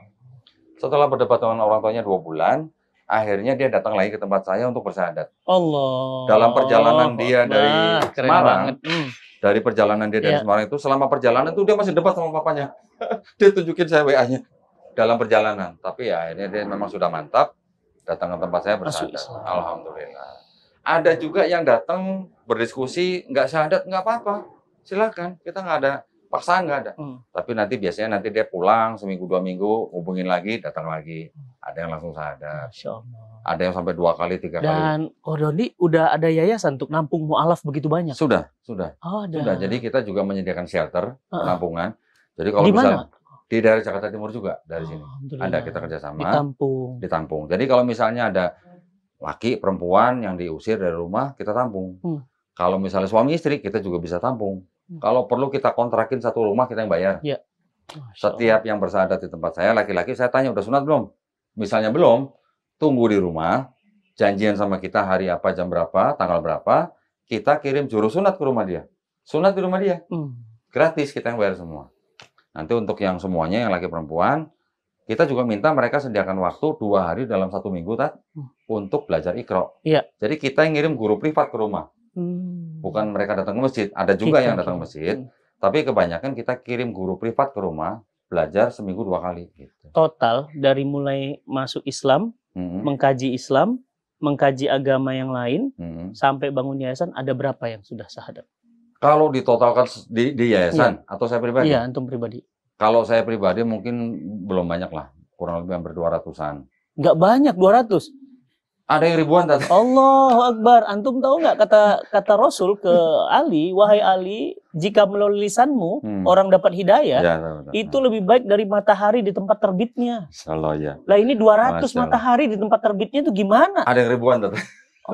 Setelah berdebat dengan orang tuanya dua bulan, akhirnya dia datang lagi ke tempat saya untuk bersahadat. Allah. Dalam perjalanan dia dari Semarang, dari perjalanan dia dari yeah. Semarang itu selama perjalanan itu dia masih debat sama papanya dia tunjukin saya WA-nya dalam perjalanan tapi ya ini dia memang sudah mantap datang ke tempat saya bersandar alhamdulillah ada juga yang datang berdiskusi nggak sadar nggak apa-apa silakan kita nggak ada paksa nggak ada. Hmm. Tapi nanti biasanya nanti dia pulang seminggu dua minggu, hubungin lagi, datang lagi. Hmm. Ada yang langsung sadar. Ada yang sampai dua kali, tiga Dan, kali. Dan oh Doni udah ada yayasan untuk nampung mualaf begitu banyak. Sudah, sudah. Oh, ada. Sudah. Jadi kita juga menyediakan shelter uh penampungan. Jadi kalau misalnya di daerah Jakarta Timur juga dari oh, sini. Ada kita kerjasama. Ditampung. Ditampung. Jadi kalau misalnya ada laki perempuan yang diusir dari rumah kita tampung. Hmm. Kalau misalnya suami istri kita juga bisa tampung. Hmm. Kalau perlu kita kontrakin satu rumah kita yang bayar. Ya. Setiap yang bersandar di tempat saya laki-laki saya tanya udah sunat belum? Misalnya belum, tunggu di rumah, janjian sama kita hari apa, jam berapa, tanggal berapa, kita kirim juru sunat ke rumah dia. Sunat di rumah dia. Hmm. Gratis kita yang bayar semua. Nanti untuk yang semuanya yang laki perempuan, kita juga minta mereka sediakan waktu dua hari dalam satu minggu tat hmm. untuk belajar ikro. Iya. Jadi kita yang ngirim guru privat ke rumah. Hmm. Bukan mereka datang ke masjid, ada juga yang datang ke masjid, hmm. tapi kebanyakan kita kirim guru privat ke rumah belajar seminggu dua kali. Gitu. Total dari mulai masuk Islam, hmm. mengkaji Islam, mengkaji agama yang lain, hmm. sampai bangun yayasan ada berapa yang sudah sahadat? Kalau ditotalkan di, di yayasan ya. atau saya pribadi? Iya, antum pribadi. Kalau saya pribadi mungkin belum banyak lah, kurang lebih hampir 200-an. Gak banyak, 200? Ada yang ribuan tadi. Allah Akbar. Antum tahu nggak kata kata Rasul ke Ali, wahai Ali, jika melalui lisanmu hmm. orang dapat hidayah, ya, itu lebih baik dari matahari di tempat terbitnya. Insyaallah ya. Lah ini 200 ratus matahari di tempat terbitnya itu gimana? Ada yang ribuan tadi.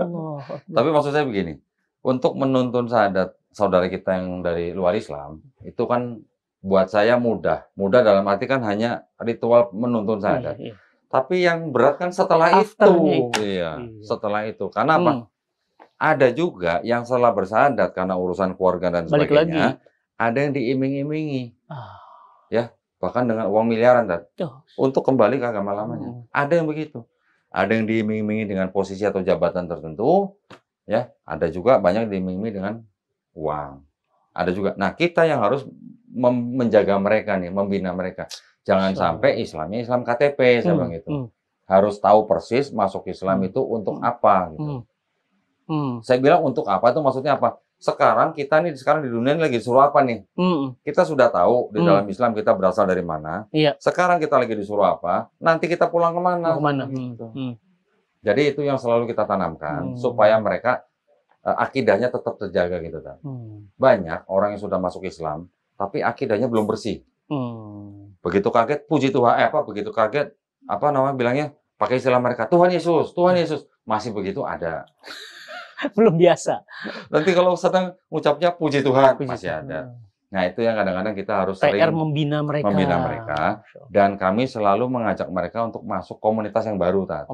Tapi maksud saya begini, untuk menuntun sahadat saudara kita yang dari luar Islam, itu kan buat saya mudah. Mudah dalam arti kan hanya ritual menuntun sahadat. Ya, ya. Tapi yang berat kan setelah After itu. itu. Iya, hmm. setelah itu. Karena apa? Hmm. Ada juga yang salah bersadat karena urusan keluarga dan Balik sebagainya. Lagi. Ada yang diiming-imingi. Ah. Ya, bahkan dengan uang miliaran dan untuk kembali ke agama lamanya. Hmm. Ada yang begitu. Ada yang diiming-imingi dengan posisi atau jabatan tertentu, ya. Ada juga banyak diiming-imingi dengan uang. Ada juga. Nah, kita yang harus menjaga mereka nih, membina mereka. Jangan Islam. sampai Islamnya Islam KTP, hmm. saya bilang gitu. Hmm. Harus tahu persis masuk Islam hmm, itu untuk hmm. apa. Gitu. Hmm. Hmm. Saya bilang untuk apa itu maksudnya apa? Sekarang kita nih sekarang di dunia ini lagi disuruh apa nih? Hmm. Kita sudah tahu di hmm. dalam Islam kita berasal dari mana. Iya. Sekarang kita lagi disuruh apa? Nanti kita pulang kemana? Kemana? Gitu. Hmm, hmm. Jadi itu yang selalu kita tanamkan hmm. supaya mereka eh, akidahnya tetap terjaga gitu kan. Hmm. Banyak orang yang sudah masuk Islam tapi akidahnya belum bersih. Hmm. Begitu kaget, puji Tuhan, eh apa, begitu kaget, apa namanya bilangnya, pakai istilah mereka, Tuhan Yesus, Tuhan Yesus. Masih begitu ada. Belum biasa. Nanti kalau sedang ucapnya puji Tuhan, puji masih Tuhan. ada. Nah itu yang kadang-kadang kita harus PR sering membina mereka. membina mereka. Dan kami selalu mengajak mereka untuk masuk komunitas yang baru. tadi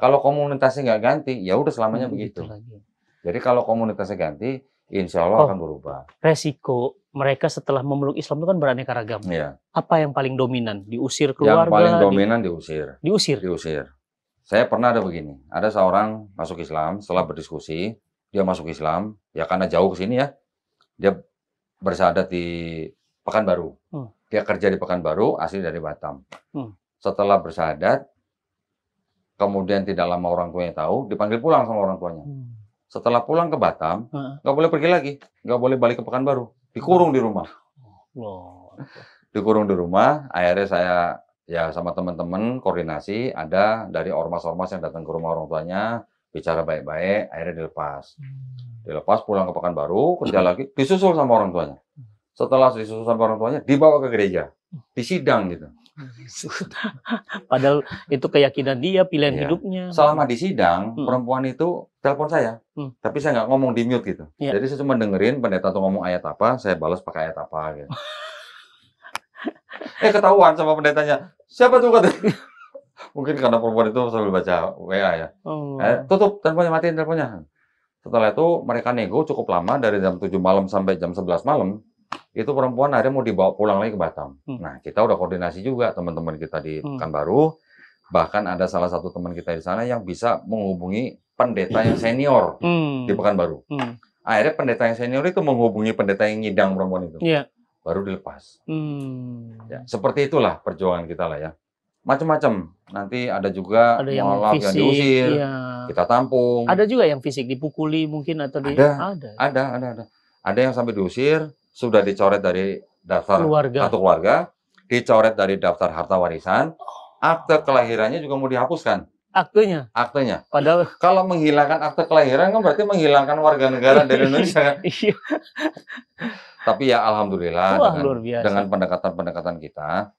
Kalau komunitasnya nggak ganti, ya udah selamanya hmm, gitu begitu. Lagi. Jadi kalau komunitasnya ganti, insya Allah oh, akan berubah. Resiko mereka setelah memeluk Islam itu kan beraneka ragam. Iya. Apa yang paling dominan? Diusir keluarga? Yang paling dominan di... diusir. Diusir? Diusir. Saya pernah ada begini, ada seorang masuk Islam, setelah berdiskusi, dia masuk Islam, ya karena jauh ke sini ya, dia bersadat di Pekanbaru. Hmm. Dia kerja di Pekanbaru, asli dari Batam. Hmm. Setelah bersadat, kemudian tidak lama orang tuanya tahu, dipanggil pulang sama orang tuanya. Hmm. Setelah pulang ke Batam, nggak hmm. boleh pergi lagi, nggak boleh balik ke Pekanbaru dikurung di rumah. Oh, oh, dikurung di rumah, akhirnya saya ya sama teman-teman koordinasi ada dari ormas-ormas yang datang ke rumah orang tuanya bicara baik-baik, akhirnya dilepas. Hmm. Dilepas pulang ke Pekanbaru, kerja lagi, disusul sama orang tuanya. Setelah disusul sama orang tuanya, dibawa ke gereja, disidang gitu. Padahal itu keyakinan dia, pilihan yeah. hidupnya. Selama di sidang, hmm. perempuan itu telepon saya, hmm. tapi saya nggak ngomong di mute gitu. Yeah. Jadi saya cuma dengerin pendeta tuh ngomong ayat apa, saya balas pakai ayat apa gitu. eh ketahuan sama pendetanya, siapa tuh katanya? Mungkin karena perempuan itu sambil baca WA ya. Oh. Eh, tutup teleponnya, matiin teleponnya. Setelah itu mereka nego cukup lama dari jam 7 malam sampai jam 11 malam itu perempuan akhirnya mau dibawa pulang lagi ke Batam. Hmm. Nah, kita udah koordinasi juga teman-teman kita di hmm. Pekanbaru, bahkan ada salah satu teman kita di sana yang bisa menghubungi pendeta yang senior hmm. di Pekanbaru. Hmm. Akhirnya pendeta yang senior itu menghubungi pendeta yang ngidang perempuan itu, yeah. baru dilepas. Hmm. Ya, seperti itulah perjuangan kita lah ya. Macam-macam. Nanti ada juga ada yang fisik, yang diusir, iya. kita tampung. Ada juga yang fisik dipukuli mungkin atau di... ada, ada, ada. Ada, ada yang sampai diusir sudah dicoret dari daftar keluarga. kartu keluarga, dicoret dari daftar harta warisan, oh. akte kelahirannya juga mau dihapuskan. Aktenya. Aktenya. Padahal kalau menghilangkan akte kelahiran kan berarti menghilangkan warga negara dari iya. Indonesia Iya. Tapi ya alhamdulillah Wah, dengan, pendekatan-pendekatan kita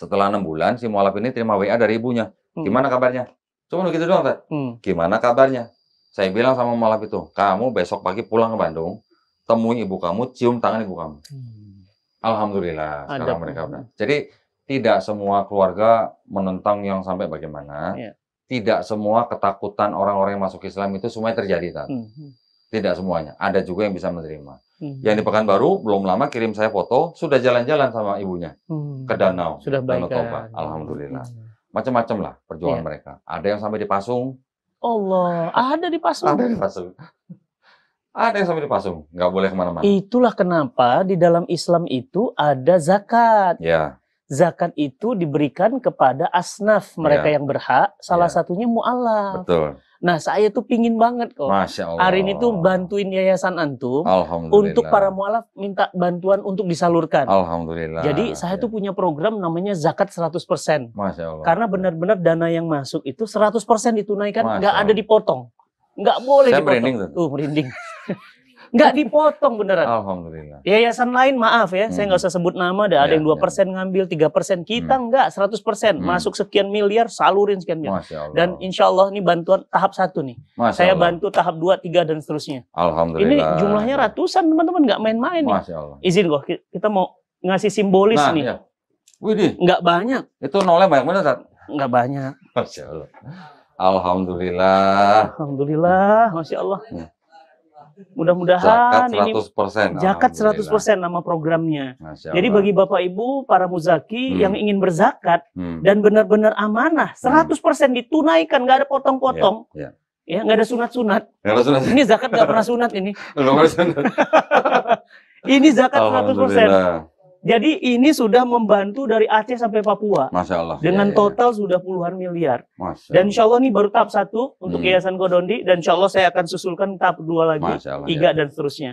setelah enam bulan si mualaf ini terima WA dari ibunya. Hmm. Gimana kabarnya? Cuma begitu doang, Hmm. Gimana kabarnya? Saya bilang sama mualaf itu, kamu besok pagi pulang ke Bandung, temui ibu kamu, cium tangan ibu kamu. Hmm. Alhamdulillah sekarang mereka benar. Jadi tidak semua keluarga menentang yang sampai bagaimana. Yeah. Tidak semua ketakutan orang-orang yang masuk Islam itu semuanya terjadi kan. Hmm. Tidak semuanya. Ada juga yang bisa menerima. Hmm. Yang di Pekanbaru belum lama kirim saya foto sudah jalan-jalan sama ibunya hmm. ke danau. Sudah baik. Danau Toba. Kan? Alhamdulillah. Hmm. Iya. Macam-macam lah perjuangan yeah. mereka. Ada yang sampai dipasung. Allah, ada dipasung. Ada di ada yang sampai dipasung, nggak boleh kemana-mana. Itulah kenapa di dalam Islam itu ada zakat. Ya. Zakat itu diberikan kepada asnaf mereka ya. yang berhak, salah ya. satunya mu'alaf. Betul. Nah saya tuh pingin banget kok. Masya Allah. Hari ini tuh bantuin yayasan antum. Alhamdulillah. Untuk para mu'alaf minta bantuan untuk disalurkan. Alhamdulillah. Jadi saya ya. tuh punya program namanya zakat 100%. Masya Allah. Karena benar-benar dana yang masuk itu 100% ditunaikan, nggak ada dipotong. Nggak boleh saya dipotong. Merinding, tuh. Uh, merinding. nggak dipotong beneran. Alhamdulillah. Yayasan lain maaf ya, hmm. saya nggak usah sebut nama, ada, yang ya, dua persen ya. ngambil, tiga persen kita hmm. nggak, seratus persen hmm. masuk sekian miliar, salurin sekian miliar. Dan insya Allah ini bantuan tahap satu nih. Masya saya Allah. bantu tahap dua, tiga dan seterusnya. Alhamdulillah. Ini jumlahnya ratusan teman-teman nggak main-main nih. Allah. Izin kok, kita mau ngasih simbolis nah, nih. Ya. Widih. Nggak banyak. Itu nolnya banyak banget, Nggak banyak. Masya Allah. Alhamdulillah. Alhamdulillah, Masya Allah. Ya. Mudah-mudahan ini zakat 100% nama programnya. Jadi bagi Bapak Ibu para muzaki hmm. yang ingin berzakat hmm. dan benar-benar amanah 100% hmm. persen ditunaikan nggak ada potong-potong. Ya, ya. Ya, nggak ada sunat-sunat. Ini zakat nggak pernah sunat ini. ini zakat 100%. Jadi ini sudah membantu dari Aceh sampai Papua. Masya Allah. Dengan ya, ya. total sudah puluhan miliar. Masya dan insya Allah ini baru tahap satu untuk hmm. Yayasan Godondi. Dan insya Allah saya akan susulkan tahap dua lagi, Masya Allah, tiga ya. dan seterusnya.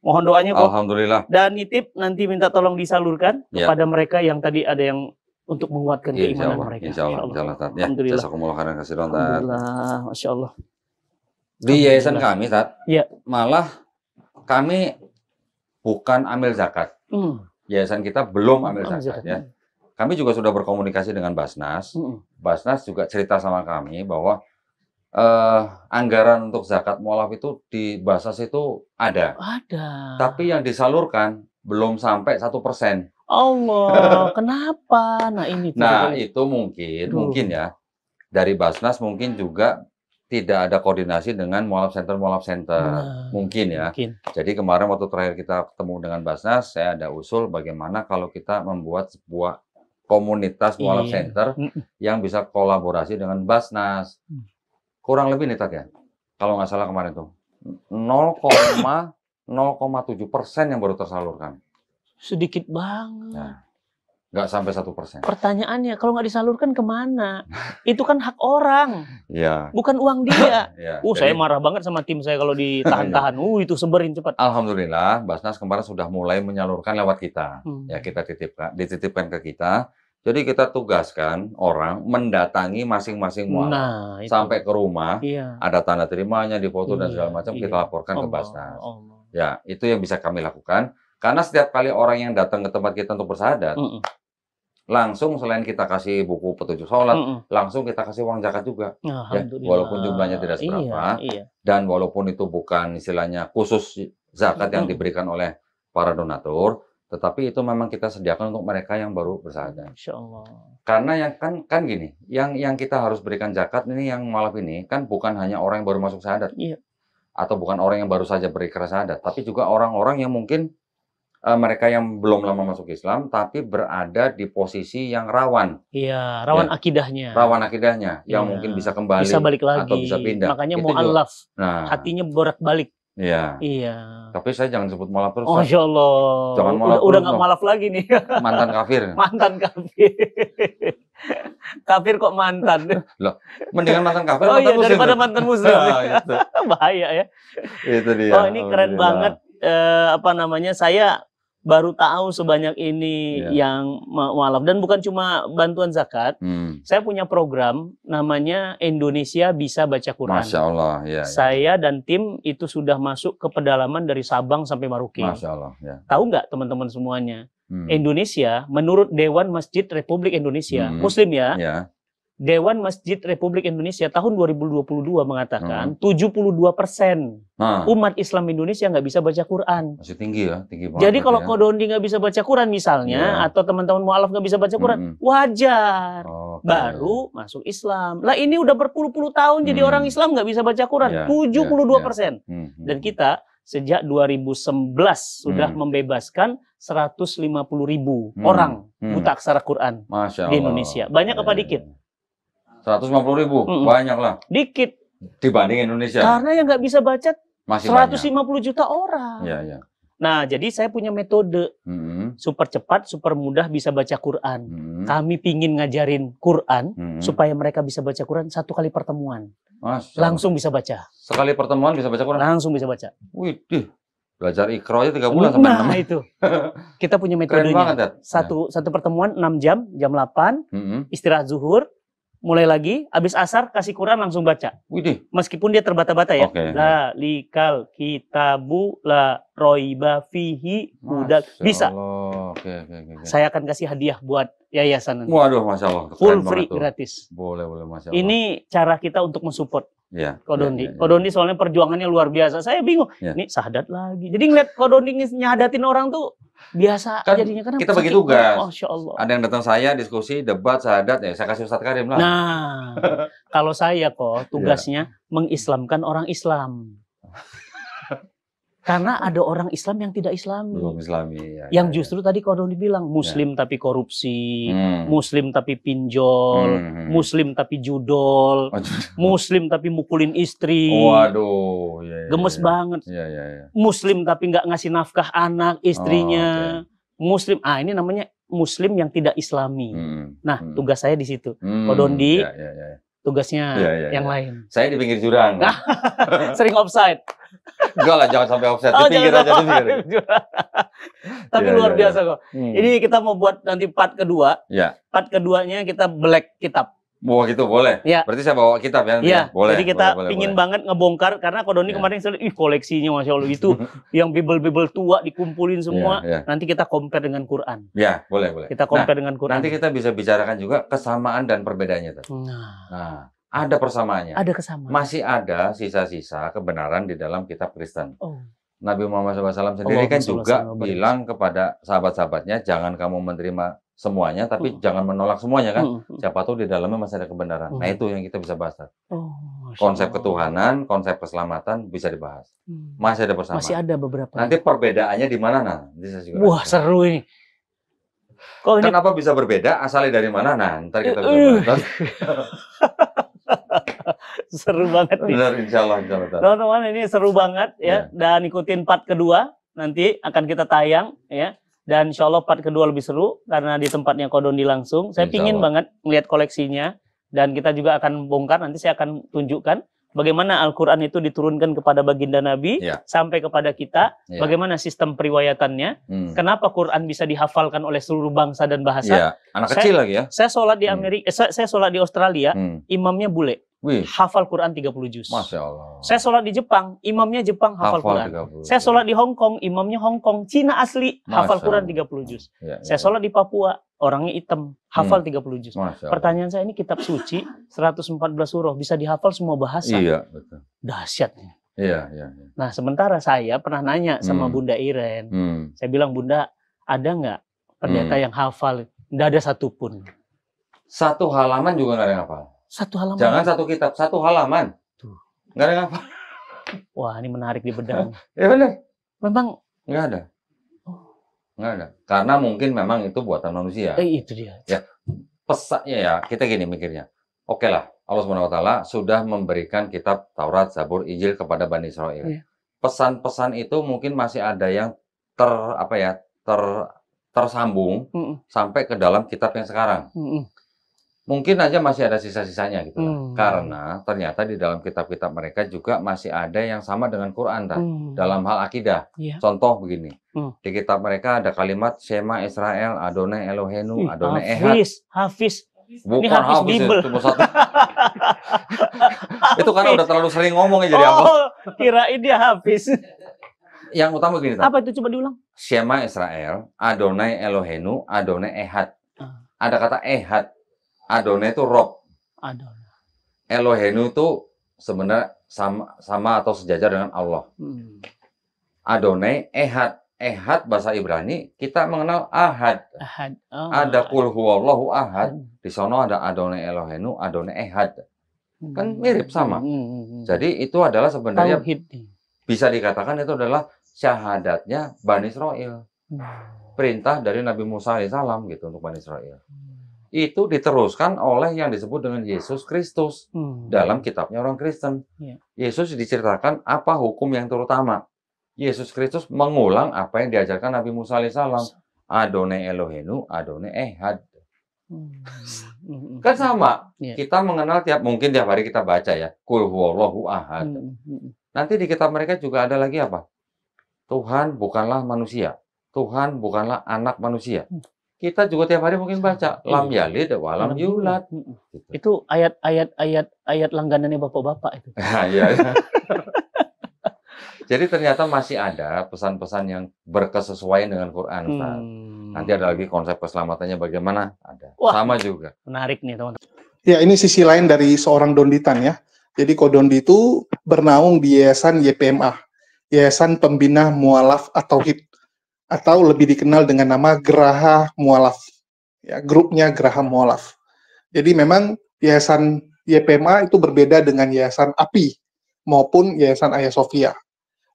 Mohon doanya Pak. Alhamdulillah. Dan nitip nanti minta tolong disalurkan ya. kepada mereka yang tadi ada yang untuk menguatkan ya, keimanan Allah, mereka. Insya Allah. Insya Allah. Insya Allah. Ya, Alhamdulillah. Kasih Alhamdulillah. Masya Allah. Di yayasan kami, Tad. ya. malah kami bukan ambil zakat. Hmm yayasan kita belum ambil zakat ya. Kami juga sudah berkomunikasi dengan Basnas. Hmm. Basnas juga cerita sama kami bahwa eh, anggaran untuk zakat mualaf itu di Basnas itu ada. Ada. Tapi yang disalurkan belum sampai satu persen. Allah, kenapa? Nah ini. Nah itu mungkin, Duh. mungkin ya dari Basnas mungkin juga tidak ada koordinasi dengan mualaf center mualaf center nah, mungkin ya. Mungkin. Jadi kemarin waktu terakhir kita ketemu dengan Basnas, saya ada usul bagaimana kalau kita membuat sebuah komunitas mualaf iya. center yang bisa kolaborasi dengan Basnas. Mm. Kurang lebih nih tak ya, kalau nggak salah kemarin tuh 0,07 persen yang baru tersalurkan. Sedikit banget. Nah, Nggak sampai satu persen. Pertanyaannya, kalau nggak disalurkan kemana? Itu kan hak orang, ya. bukan uang dia. Iya. uh, jadi, saya marah banget sama tim saya kalau ditahan-tahan. Iya. uh, itu seberin cepat. Alhamdulillah, Basnas kemarin sudah mulai menyalurkan lewat kita. Hmm. Ya kita titipkan, dititipkan ke kita. Jadi kita tugaskan orang mendatangi masing-masing muara nah, sampai ke rumah, iya. ada tanda terimanya, difoto iya, dan segala iya, macam iya. kita laporkan oh, ke Basnas. oh. Ya, itu yang bisa kami lakukan. Karena setiap kali orang yang datang ke tempat kita untuk bersahadat, mm -mm langsung selain kita kasih buku petunjuk sholat, mm -mm. langsung kita kasih uang zakat juga, ya, walaupun jumlahnya tidak iya, seberapa, iya, iya. dan walaupun itu bukan istilahnya khusus zakat mm -mm. yang diberikan oleh para donatur, tetapi itu memang kita sediakan untuk mereka yang baru bersahaja. Insya Karena yang kan kan gini, yang yang kita harus berikan zakat ini yang malam ini kan bukan hanya orang yang baru masuk syahadat, iya. atau bukan orang yang baru saja berikrar syahadat, tapi juga orang-orang yang mungkin uh, mereka yang belum lama masuk Islam tapi berada di posisi yang rawan. Iya, rawan ya. akidahnya. Rawan akidahnya yang iya. mungkin bisa kembali bisa balik lagi. atau bisa pindah. Makanya mau mu'allaf. Nah, hatinya bolak-balik. Iya. Iya. Tapi saya jangan sebut malaf terus. Oh, ya Allah. Jangan malaf udah, enggak nggak malaf lagi nih. Mantan kafir. Mantan kafir. kafir kok mantan? Loh, mendingan mantan kafir. Oh iya, muslim. daripada mantan muslim. nah, Bahaya ya. Itu dia. Oh, ini keren banget. Eh, apa namanya? Saya baru tahu sebanyak ini yeah. yang mualaf dan bukan cuma bantuan zakat. Hmm. Saya punya program namanya Indonesia bisa baca Quran. Masya Allah. Ya, yeah, Saya dan tim itu sudah masuk ke pedalaman dari Sabang sampai Maruki. Masya Allah. Ya. Tahu nggak teman-teman semuanya? Hmm. Indonesia menurut Dewan Masjid Republik Indonesia hmm. Muslim ya. Yeah Dewan Masjid Republik Indonesia tahun 2022 mengatakan hmm. 72 persen nah. umat Islam Indonesia nggak bisa baca Quran. Masih tinggi ya, tinggi banget. Jadi ya. kalau ya. kodondi nggak bisa baca Quran misalnya, yeah. atau teman-teman mualaf nggak bisa baca Quran, hmm. wajar. Okay. Baru masuk Islam. Lah ini udah berpuluh-puluh tahun hmm. jadi orang Islam nggak bisa baca Quran, yeah. 72 yeah. persen. Yeah. Hmm, hmm, Dan hmm. kita sejak 2011 sudah membebaskan 150 ribu hmm. orang buta aksara Quran di Indonesia. Banyak apa iya, iya, dikit? Iya. 150 ribu, mm -mm. banyak lah. Dikit. Dibanding Indonesia. Karena yang nggak bisa baca Masih lima puluh juta orang. Ya, ya. Nah, jadi saya punya metode mm -hmm. super cepat, super mudah bisa baca Quran. Mm -hmm. Kami pingin ngajarin Quran mm -hmm. supaya mereka bisa baca Quran satu kali pertemuan. Masya. Langsung bisa baca. Sekali pertemuan bisa baca Quran? Langsung bisa baca. Wih, Belajar ikro aja tiga bulan Nah, itu. Kita punya metodenya. Keren banget, ya. Satu, ya. satu pertemuan enam jam, jam delapan, mm -hmm. istirahat zuhur, mulai lagi, habis asar kasih Quran langsung baca. Widih. Meskipun dia terbata-bata ya. Okay. La likal kitabu la roiba fihi udah Bisa. Okay, okay, okay. Saya akan kasih hadiah buat yayasan. Mau Waduh, Masya Allah. Full free, gratis. Boleh, boleh, Masya Allah. Ini cara kita untuk mensupport. Ya, Kodondi. Iya, ya, ya, ya. Kodondi iya. soalnya perjuangannya luar biasa. Saya bingung. Ya. Nih sahadat lagi. Jadi ngeliat Kodondi nyadatin orang tuh biasa kan, jadinya kan kita bagi ya, tugas. Oh, Allah. Ada yang datang saya diskusi, debat, sahadat ya saya kasih Ustaz Karim lah. Nah, kalau saya kok tugasnya ya. mengislamkan orang Islam. Karena ada orang Islam yang tidak Islami. Belum Islami. Ya, yang ya, ya. justru ya. tadi kalau dibilang Muslim ya. tapi korupsi, hmm. Muslim tapi pinjol, hmm. hmm, hmm. Muslim tapi judol, oh, Muslim tapi mukulin istri. Waduh, ya, ya, ya. gemes ya. banget. Ya, ya, ya. Muslim tapi nggak ngasih nafkah anak istrinya. Oh, okay. Muslim, ah ini namanya Muslim yang tidak Islami. Hmm. hmm. Nah, hmm. tugas saya di situ. Hmm. Kodondi, ya, ya, ya, ya. tugasnya ya, ya, yang lain. Saya di pinggir jurang. Sering offside. Enggak lah, jangan sampai offset. Oh, dipinggir aja, Tapi ya, luar ya, biasa iya. kok. Hmm. Ini kita mau buat nanti part kedua. Ya. Part keduanya kita black kitab. Wah gitu boleh. Ya. Berarti saya bawa kitab ya. Iya. Ya? Boleh. Jadi kita boleh, pingin boleh. banget ngebongkar karena Kodoni ya. kemarin saya ih koleksinya masya Allah itu yang bibel-bibel tua dikumpulin iya, semua. Ya, ya. Nanti kita compare dengan Quran. Iya, boleh boleh. Kita compare nah, dengan Quran. Nanti kita bisa bicarakan juga kesamaan dan perbedaannya. Tuh. Nah. nah. Ada persamaannya. Ada kesamaan. Masih ada sisa-sisa kebenaran di dalam kitab Kristen. Oh. Nabi Muhammad SAW sendiri Allah, kan juga bilang kepada sahabat-sahabatnya, jangan kamu menerima semuanya, tapi hmm. jangan menolak semuanya kan. Hmm. hmm. Siapa tahu di dalamnya masih ada kebenaran. Nah, hmm. Nah itu yang kita bisa bahas. Oh, konsep ketuhanan, konsep keselamatan bisa dibahas. Hmm. Masih ada persamaan. Masih ada beberapa. Nanti perbedaannya di mana? Nah, wah seru ini. Kalau Kenapa bisa berbeda? Asalnya dari mana? Nah, ntar kita bisa eh, eh. bahas. seru banget nih. Benar, insya Allah. Insya Allah. Teman-teman ini seru banget ya. ya. Dan ikutin part kedua nanti akan kita tayang ya. Dan insya Allah part kedua lebih seru karena di tempatnya Kodondi langsung. Saya pingin banget melihat koleksinya dan kita juga akan bongkar nanti saya akan tunjukkan bagaimana Al-Quran itu diturunkan kepada baginda Nabi ya. sampai kepada kita, ya. bagaimana sistem periwayatannya, hmm. kenapa Quran bisa dihafalkan oleh seluruh bangsa dan bahasa. Ya. Anak saya, kecil lagi ya. Saya sholat di hmm. Amerika, hmm. saya, sholat di Australia, hmm. imamnya bule. Wih. Hafal Quran 30 juz. Masya Allah. Saya sholat di Jepang, imamnya Jepang hafal, hafal Quran. 30. Saya sholat di Hong Kong, imamnya Hong Kong. Cina asli Masya hafal Quran 30 juz. Ya, ya. Saya sholat di Papua, orangnya hitam, hafal hmm. 30 juz. Pertanyaan saya ini kitab suci 114 surah bisa dihafal semua bahasa. Iya, betul. Dahsyatnya. Iya, iya, iya. Nah, sementara saya pernah nanya sama hmm. Bunda Iren. Hmm. Saya bilang, "Bunda, ada nggak pendeta hmm. yang hafal?" Enggak ada satupun. Satu halaman juga nggak ada yang hafal. Satu halaman. Jangan satu kitab, satu halaman. Tuh. Enggak ada yang hafal. Wah, ini menarik di bedang. Iya, benar. Memang enggak ada. Enggak ada. Karena mungkin memang itu buatan manusia. Eh, itu dia. Ya. Pesannya ya, kita gini mikirnya. Oke lah, Allah SWT sudah memberikan kitab Taurat, Zabur, Injil kepada Bani Israel. Iya. Pesan-pesan itu mungkin masih ada yang ter apa ya, ter tersambung mm -mm. sampai ke dalam kitab yang sekarang. Mm -mm mungkin aja masih ada sisa-sisanya gitu hmm. karena ternyata di dalam kitab-kitab mereka juga masih ada yang sama dengan Quran kan? hmm. dalam hal akidah yeah. contoh begini hmm. di kitab mereka ada kalimat Shema Israel Adonai Elohenu, hmm. Adonai Ehad Hafiz Hafiz Bukan ini Hafiz Itu, satu. itu karena udah terlalu sering ngomong ya jadi apa? Kira oh, kirain dia Hafiz. Yang utama begini Apa itu coba diulang? Shema Israel, Adonai Elohenu, Adonai Ehad. Ah. Ada kata Ehad Adonai itu Rock, Adonai. Elohenu itu sebenarnya sama sama atau sejajar dengan Allah. Hmm. Adonai Ehad. Ehad bahasa Ibrani kita mengenal Ahad. Ahad. Oh. Ada kul huwallahu Ahad. Hmm. Di sana ada Adonai Elohenu, Adonai Ehad. Hmm. Kan mirip sama. Hmm. hmm, hmm, hmm. Jadi itu adalah sebenarnya Tauhid. bisa dikatakan itu adalah syahadatnya Bani Israel. Hmm. Perintah dari Nabi Musa alaihissalam gitu untuk Bani Israel. Hmm itu diteruskan oleh yang disebut dengan Yesus Kristus hmm. dalam kitabnya orang Kristen. Yeah. Yesus diceritakan apa hukum yang terutama. Yesus Kristus mengulang apa yang diajarkan Nabi Musa alaihissalam. Adonai Elohenu, Adonai Ehad. Hmm. Hmm. kan sama. Yeah. Kita mengenal tiap mungkin tiap hari kita baca ya. Kul ahad. Hmm, hmm. Nanti di kitab mereka juga ada lagi apa? Tuhan bukanlah manusia. Tuhan bukanlah anak manusia. Hmm kita juga tiap hari mungkin baca lam iya. yalid walam yulad. Gitu. Itu ayat-ayat ayat ayat langganannya bapak-bapak itu. Ah, iya, iya. Jadi ternyata masih ada pesan-pesan yang berkesesuaian dengan Quran. Hmm. Nanti ada lagi konsep keselamatannya bagaimana? Ada. Wah, Sama juga. Menarik nih teman-teman. Ya ini sisi lain dari seorang donditan ya. Jadi Kodondi itu bernaung di Yayasan YPMA, Yayasan Pembina Mualaf atau HIP atau lebih dikenal dengan nama Geraha Mualaf. Ya, grupnya Geraha Mualaf. Jadi memang Yayasan YPMA itu berbeda dengan Yayasan API maupun Yayasan Ayah Sofia.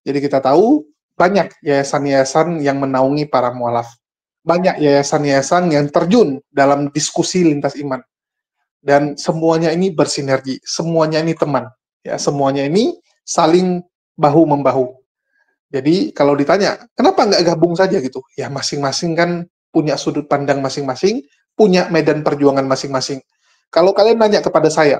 Jadi kita tahu banyak yayasan-yayasan yang menaungi para mualaf. Banyak yayasan-yayasan yang terjun dalam diskusi lintas iman. Dan semuanya ini bersinergi, semuanya ini teman. Ya, semuanya ini saling bahu membahu. Jadi kalau ditanya, kenapa nggak gabung saja gitu? Ya masing-masing kan punya sudut pandang masing-masing, punya medan perjuangan masing-masing. Kalau kalian nanya kepada saya,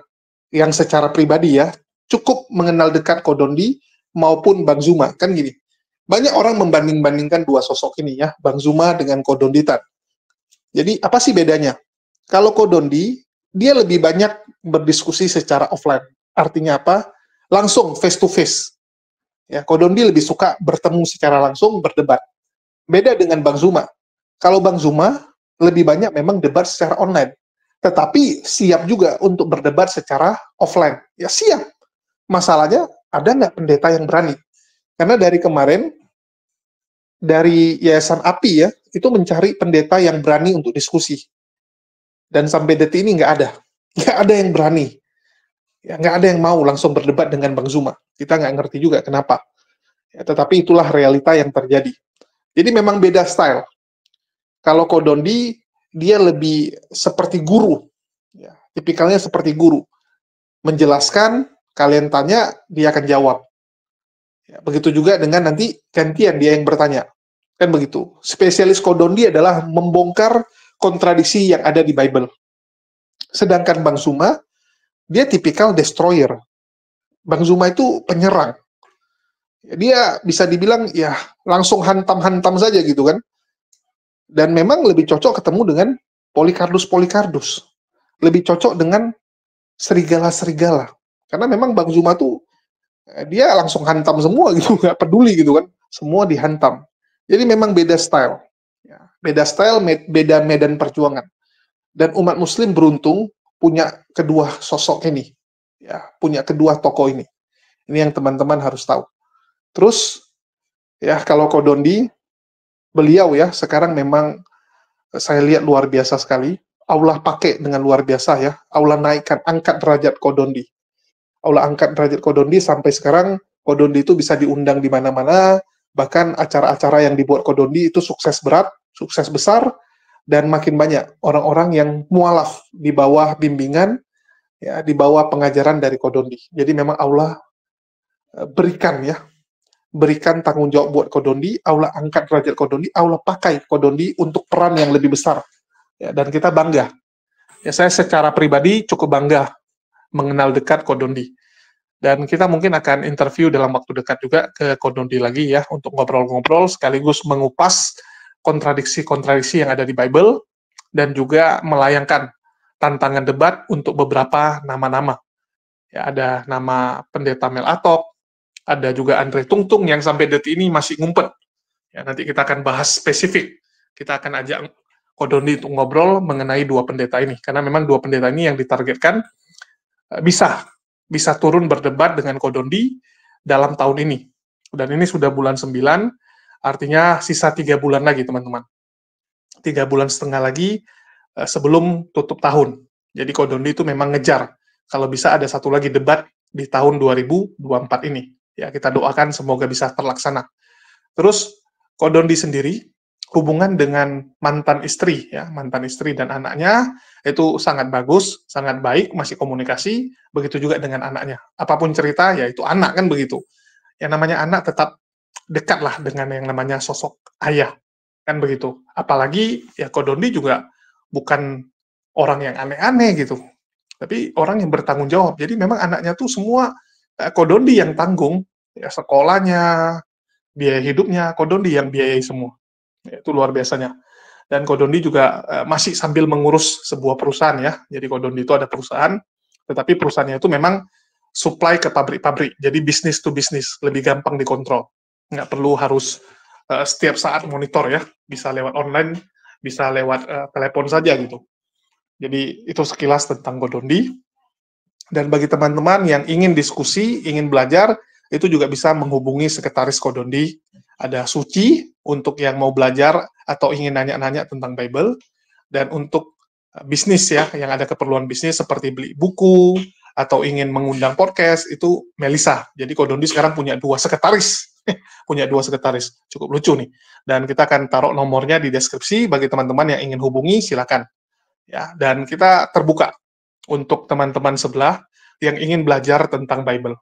yang secara pribadi ya, cukup mengenal dekat Kodondi maupun Bang Zuma, kan gini. Banyak orang membanding-bandingkan dua sosok ini ya, Bang Zuma dengan Kodondi Tan. Jadi apa sih bedanya? Kalau Kodondi, dia lebih banyak berdiskusi secara offline. Artinya apa? Langsung face to face Ya, Kodondi lebih suka bertemu secara langsung berdebat. Beda dengan Bang Zuma. Kalau Bang Zuma lebih banyak memang debat secara online, tetapi siap juga untuk berdebat secara offline. Ya siap. Masalahnya ada nggak pendeta yang berani? Karena dari kemarin dari Yayasan Api ya itu mencari pendeta yang berani untuk diskusi dan sampai detik ini nggak ada, nggak ada yang berani ya nggak ada yang mau langsung berdebat dengan Bang Zuma. Kita nggak ngerti juga kenapa. Ya, tetapi itulah realita yang terjadi. Jadi memang beda style. Kalau Kodondi dia lebih seperti guru, ya, tipikalnya seperti guru, menjelaskan kalian tanya dia akan jawab. Ya, begitu juga dengan nanti gantian dia yang bertanya, kan begitu. Spesialis Kodondi adalah membongkar kontradiksi yang ada di Bible. Sedangkan Bang Suma dia tipikal destroyer. Bang Zuma itu penyerang. Dia bisa dibilang ya langsung hantam-hantam saja gitu kan. Dan memang lebih cocok ketemu dengan polikardus-polikardus. Lebih cocok dengan serigala-serigala. Karena memang Bang Zuma tuh eh, dia langsung hantam semua gitu, nggak peduli gitu kan. Semua dihantam. Jadi memang beda style. Ya, beda style, beda medan perjuangan. Dan umat muslim beruntung punya kedua sosok ini, ya punya kedua tokoh ini. Ini yang teman-teman harus tahu. Terus ya kalau Kodondi, beliau ya sekarang memang eh, saya lihat luar biasa sekali. Allah pakai dengan luar biasa ya. Allah naikkan, angkat derajat Kodondi. Allah angkat derajat Kodondi sampai sekarang Kodondi itu bisa diundang di mana-mana, bahkan acara-acara yang dibuat Kodondi itu sukses berat, sukses besar, dan makin banyak orang-orang yang mualaf di bawah bimbingan ya di bawah pengajaran dari Kodondi. Jadi memang Allah eh, berikan ya berikan tanggung jawab buat Kodondi, Allah angkat derajat Kodondi, Allah pakai Kodondi untuk peran yang lebih besar. Ya, dan kita bangga. Ya, saya secara pribadi cukup bangga mengenal dekat Kodondi. Dan kita mungkin akan interview dalam waktu dekat juga ke Kodondi lagi ya untuk ngobrol-ngobrol sekaligus mengupas kontradiksi-kontradiksi yang ada di Bible dan juga melayangkan tantangan debat untuk beberapa nama-nama. Ya, ada nama pendeta Mel Atok, ada juga Andre Tungtung yang sampai detik ini masih ngumpet. Ya, nanti kita akan bahas spesifik. Kita akan ajak Kodoni untuk ngobrol mengenai dua pendeta ini karena memang dua pendeta ini yang ditargetkan eh, bisa bisa turun berdebat dengan Kodondi dalam tahun ini. Dan ini sudah bulan 9 Artinya sisa tiga bulan lagi teman-teman. Tiga bulan setengah lagi eh, sebelum tutup tahun. Jadi Kodondi itu memang ngejar. Kalau bisa ada satu lagi debat di tahun 2024 ini. Ya kita doakan semoga bisa terlaksana. Terus Kodondi sendiri hubungan dengan mantan istri ya mantan istri dan anaknya itu sangat bagus sangat baik masih komunikasi begitu juga dengan anaknya apapun cerita ya itu anak kan begitu yang namanya anak tetap dekatlah dengan yang namanya sosok ayah kan begitu apalagi ya Kodondi juga bukan orang yang aneh-aneh gitu tapi orang yang bertanggung jawab jadi memang anaknya tuh semua eh, Kodondi yang tanggung ya sekolahnya biaya hidupnya Kodondi yang biayai semua ya, itu luar biasanya dan Kodondi juga eh, masih sambil mengurus sebuah perusahaan ya jadi Kodondi itu ada perusahaan tetapi perusahaannya itu memang supply ke pabrik-pabrik. Jadi bisnis to bisnis lebih gampang dikontrol nggak perlu harus uh, setiap saat monitor ya bisa lewat online bisa lewat uh, telepon saja gitu jadi itu sekilas tentang Godondi dan bagi teman-teman yang ingin diskusi ingin belajar itu juga bisa menghubungi sekretaris Godondi ada Suci untuk yang mau belajar atau ingin nanya-nanya tentang Bible dan untuk eh, bisnis ya yang ada keperluan bisnis seperti beli buku atau ingin mengundang podcast itu Melisa. Jadi Kodondi sekarang punya dua sekretaris punya dua sekretaris. Cukup lucu nih. Dan kita akan taruh nomornya di deskripsi bagi teman-teman yang ingin hubungi silakan. Ya, dan kita terbuka untuk teman-teman sebelah yang ingin belajar tentang Bible.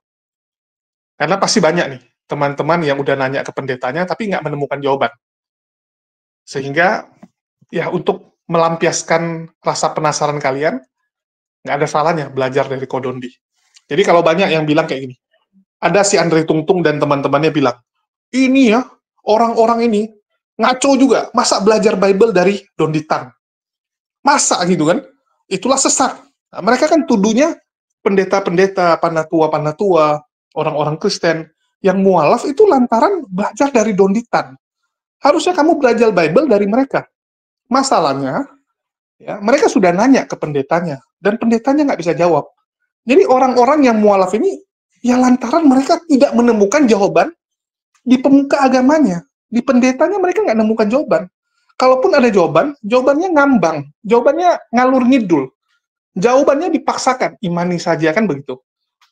Karena pasti banyak nih teman-teman yang udah nanya ke pendetanya tapi nggak menemukan jawaban. Sehingga ya untuk melampiaskan rasa penasaran kalian, nggak ada salahnya belajar dari Kodondi. Jadi kalau banyak yang bilang kayak gini, ada si Andre Tungtung dan teman-temannya bilang, ini ya, orang-orang ini ngaco juga, masa belajar Bible dari Don Ditan? Masa gitu kan? Itulah sesat. Nah, mereka kan tuduhnya pendeta-pendeta, panatua-panatua, orang-orang Kristen yang mualaf itu lantaran belajar dari Don Ditan. Harusnya kamu belajar Bible dari mereka. Masalahnya, ya, mereka sudah nanya ke pendetanya, dan pendetanya nggak bisa jawab. Jadi orang-orang yang mualaf ini Ya lantaran mereka tidak menemukan jawaban di pemuka agamanya, di pendetanya mereka nggak menemukan jawaban. Kalaupun ada jawaban, jawabannya ngambang, jawabannya ngalur ngidul. Jawabannya dipaksakan, imani saja kan begitu.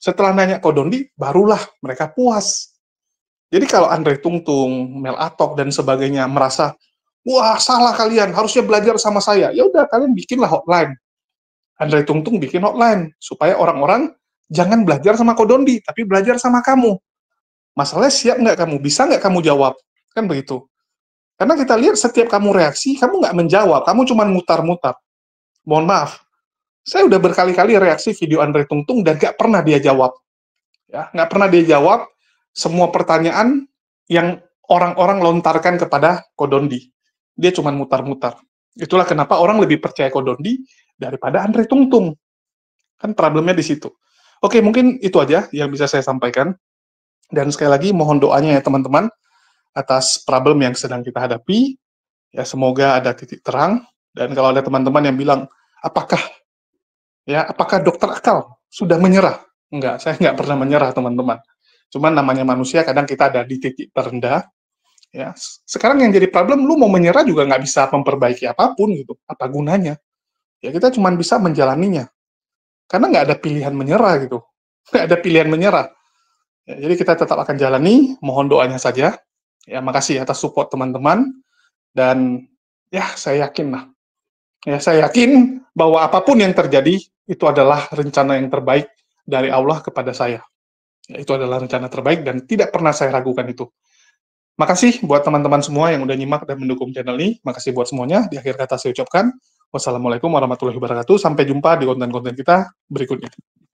Setelah nanya ke Dondi, barulah mereka puas. Jadi kalau Andre Tungtung, Mel Atok, dan sebagainya merasa, wah salah kalian, harusnya belajar sama saya. Ya udah, kalian bikinlah hotline. Andre Tungtung bikin hotline supaya orang-orang jangan belajar sama Kodondi, tapi belajar sama kamu. Masalahnya siap nggak kamu? Bisa nggak kamu jawab? Kan begitu. Karena kita lihat setiap kamu reaksi, kamu nggak menjawab, kamu cuma mutar-mutar. Mohon maaf, saya udah berkali-kali reaksi video Andre Tungtung dan nggak pernah dia jawab. Ya, nggak pernah dia jawab semua pertanyaan yang orang-orang lontarkan kepada Kodondi. Dia cuma mutar-mutar. Itulah kenapa orang lebih percaya Kodondi daripada Andre Tungtung. Kan problemnya di situ. Oke, mungkin itu aja yang bisa saya sampaikan. Dan sekali lagi mohon doanya ya teman-teman atas problem yang sedang kita hadapi. Ya semoga ada titik terang dan kalau ada teman-teman yang bilang apakah ya apakah dokter akal sudah menyerah? Enggak, saya enggak pernah menyerah teman-teman. Cuman namanya manusia kadang kita ada di titik terendah. Ya, sekarang yang jadi problem lu mau menyerah juga nggak bisa memperbaiki apapun gitu. Apa gunanya? Ya kita cuma bisa menjalaninya karena nggak ada pilihan menyerah gitu nggak ada pilihan menyerah ya, jadi kita tetap akan jalani mohon doanya saja ya makasih atas support teman-teman dan ya saya yakin lah ya saya yakin bahwa apapun yang terjadi itu adalah rencana yang terbaik dari Allah kepada saya ya, itu adalah rencana terbaik dan tidak pernah saya ragukan itu Makasih buat teman-teman semua yang udah nyimak dan mendukung channel ini. Makasih buat semuanya. Di akhir kata saya ucapkan, Wassalamualaikum warahmatullahi wabarakatuh. Sampai jumpa di konten-konten kita berikutnya.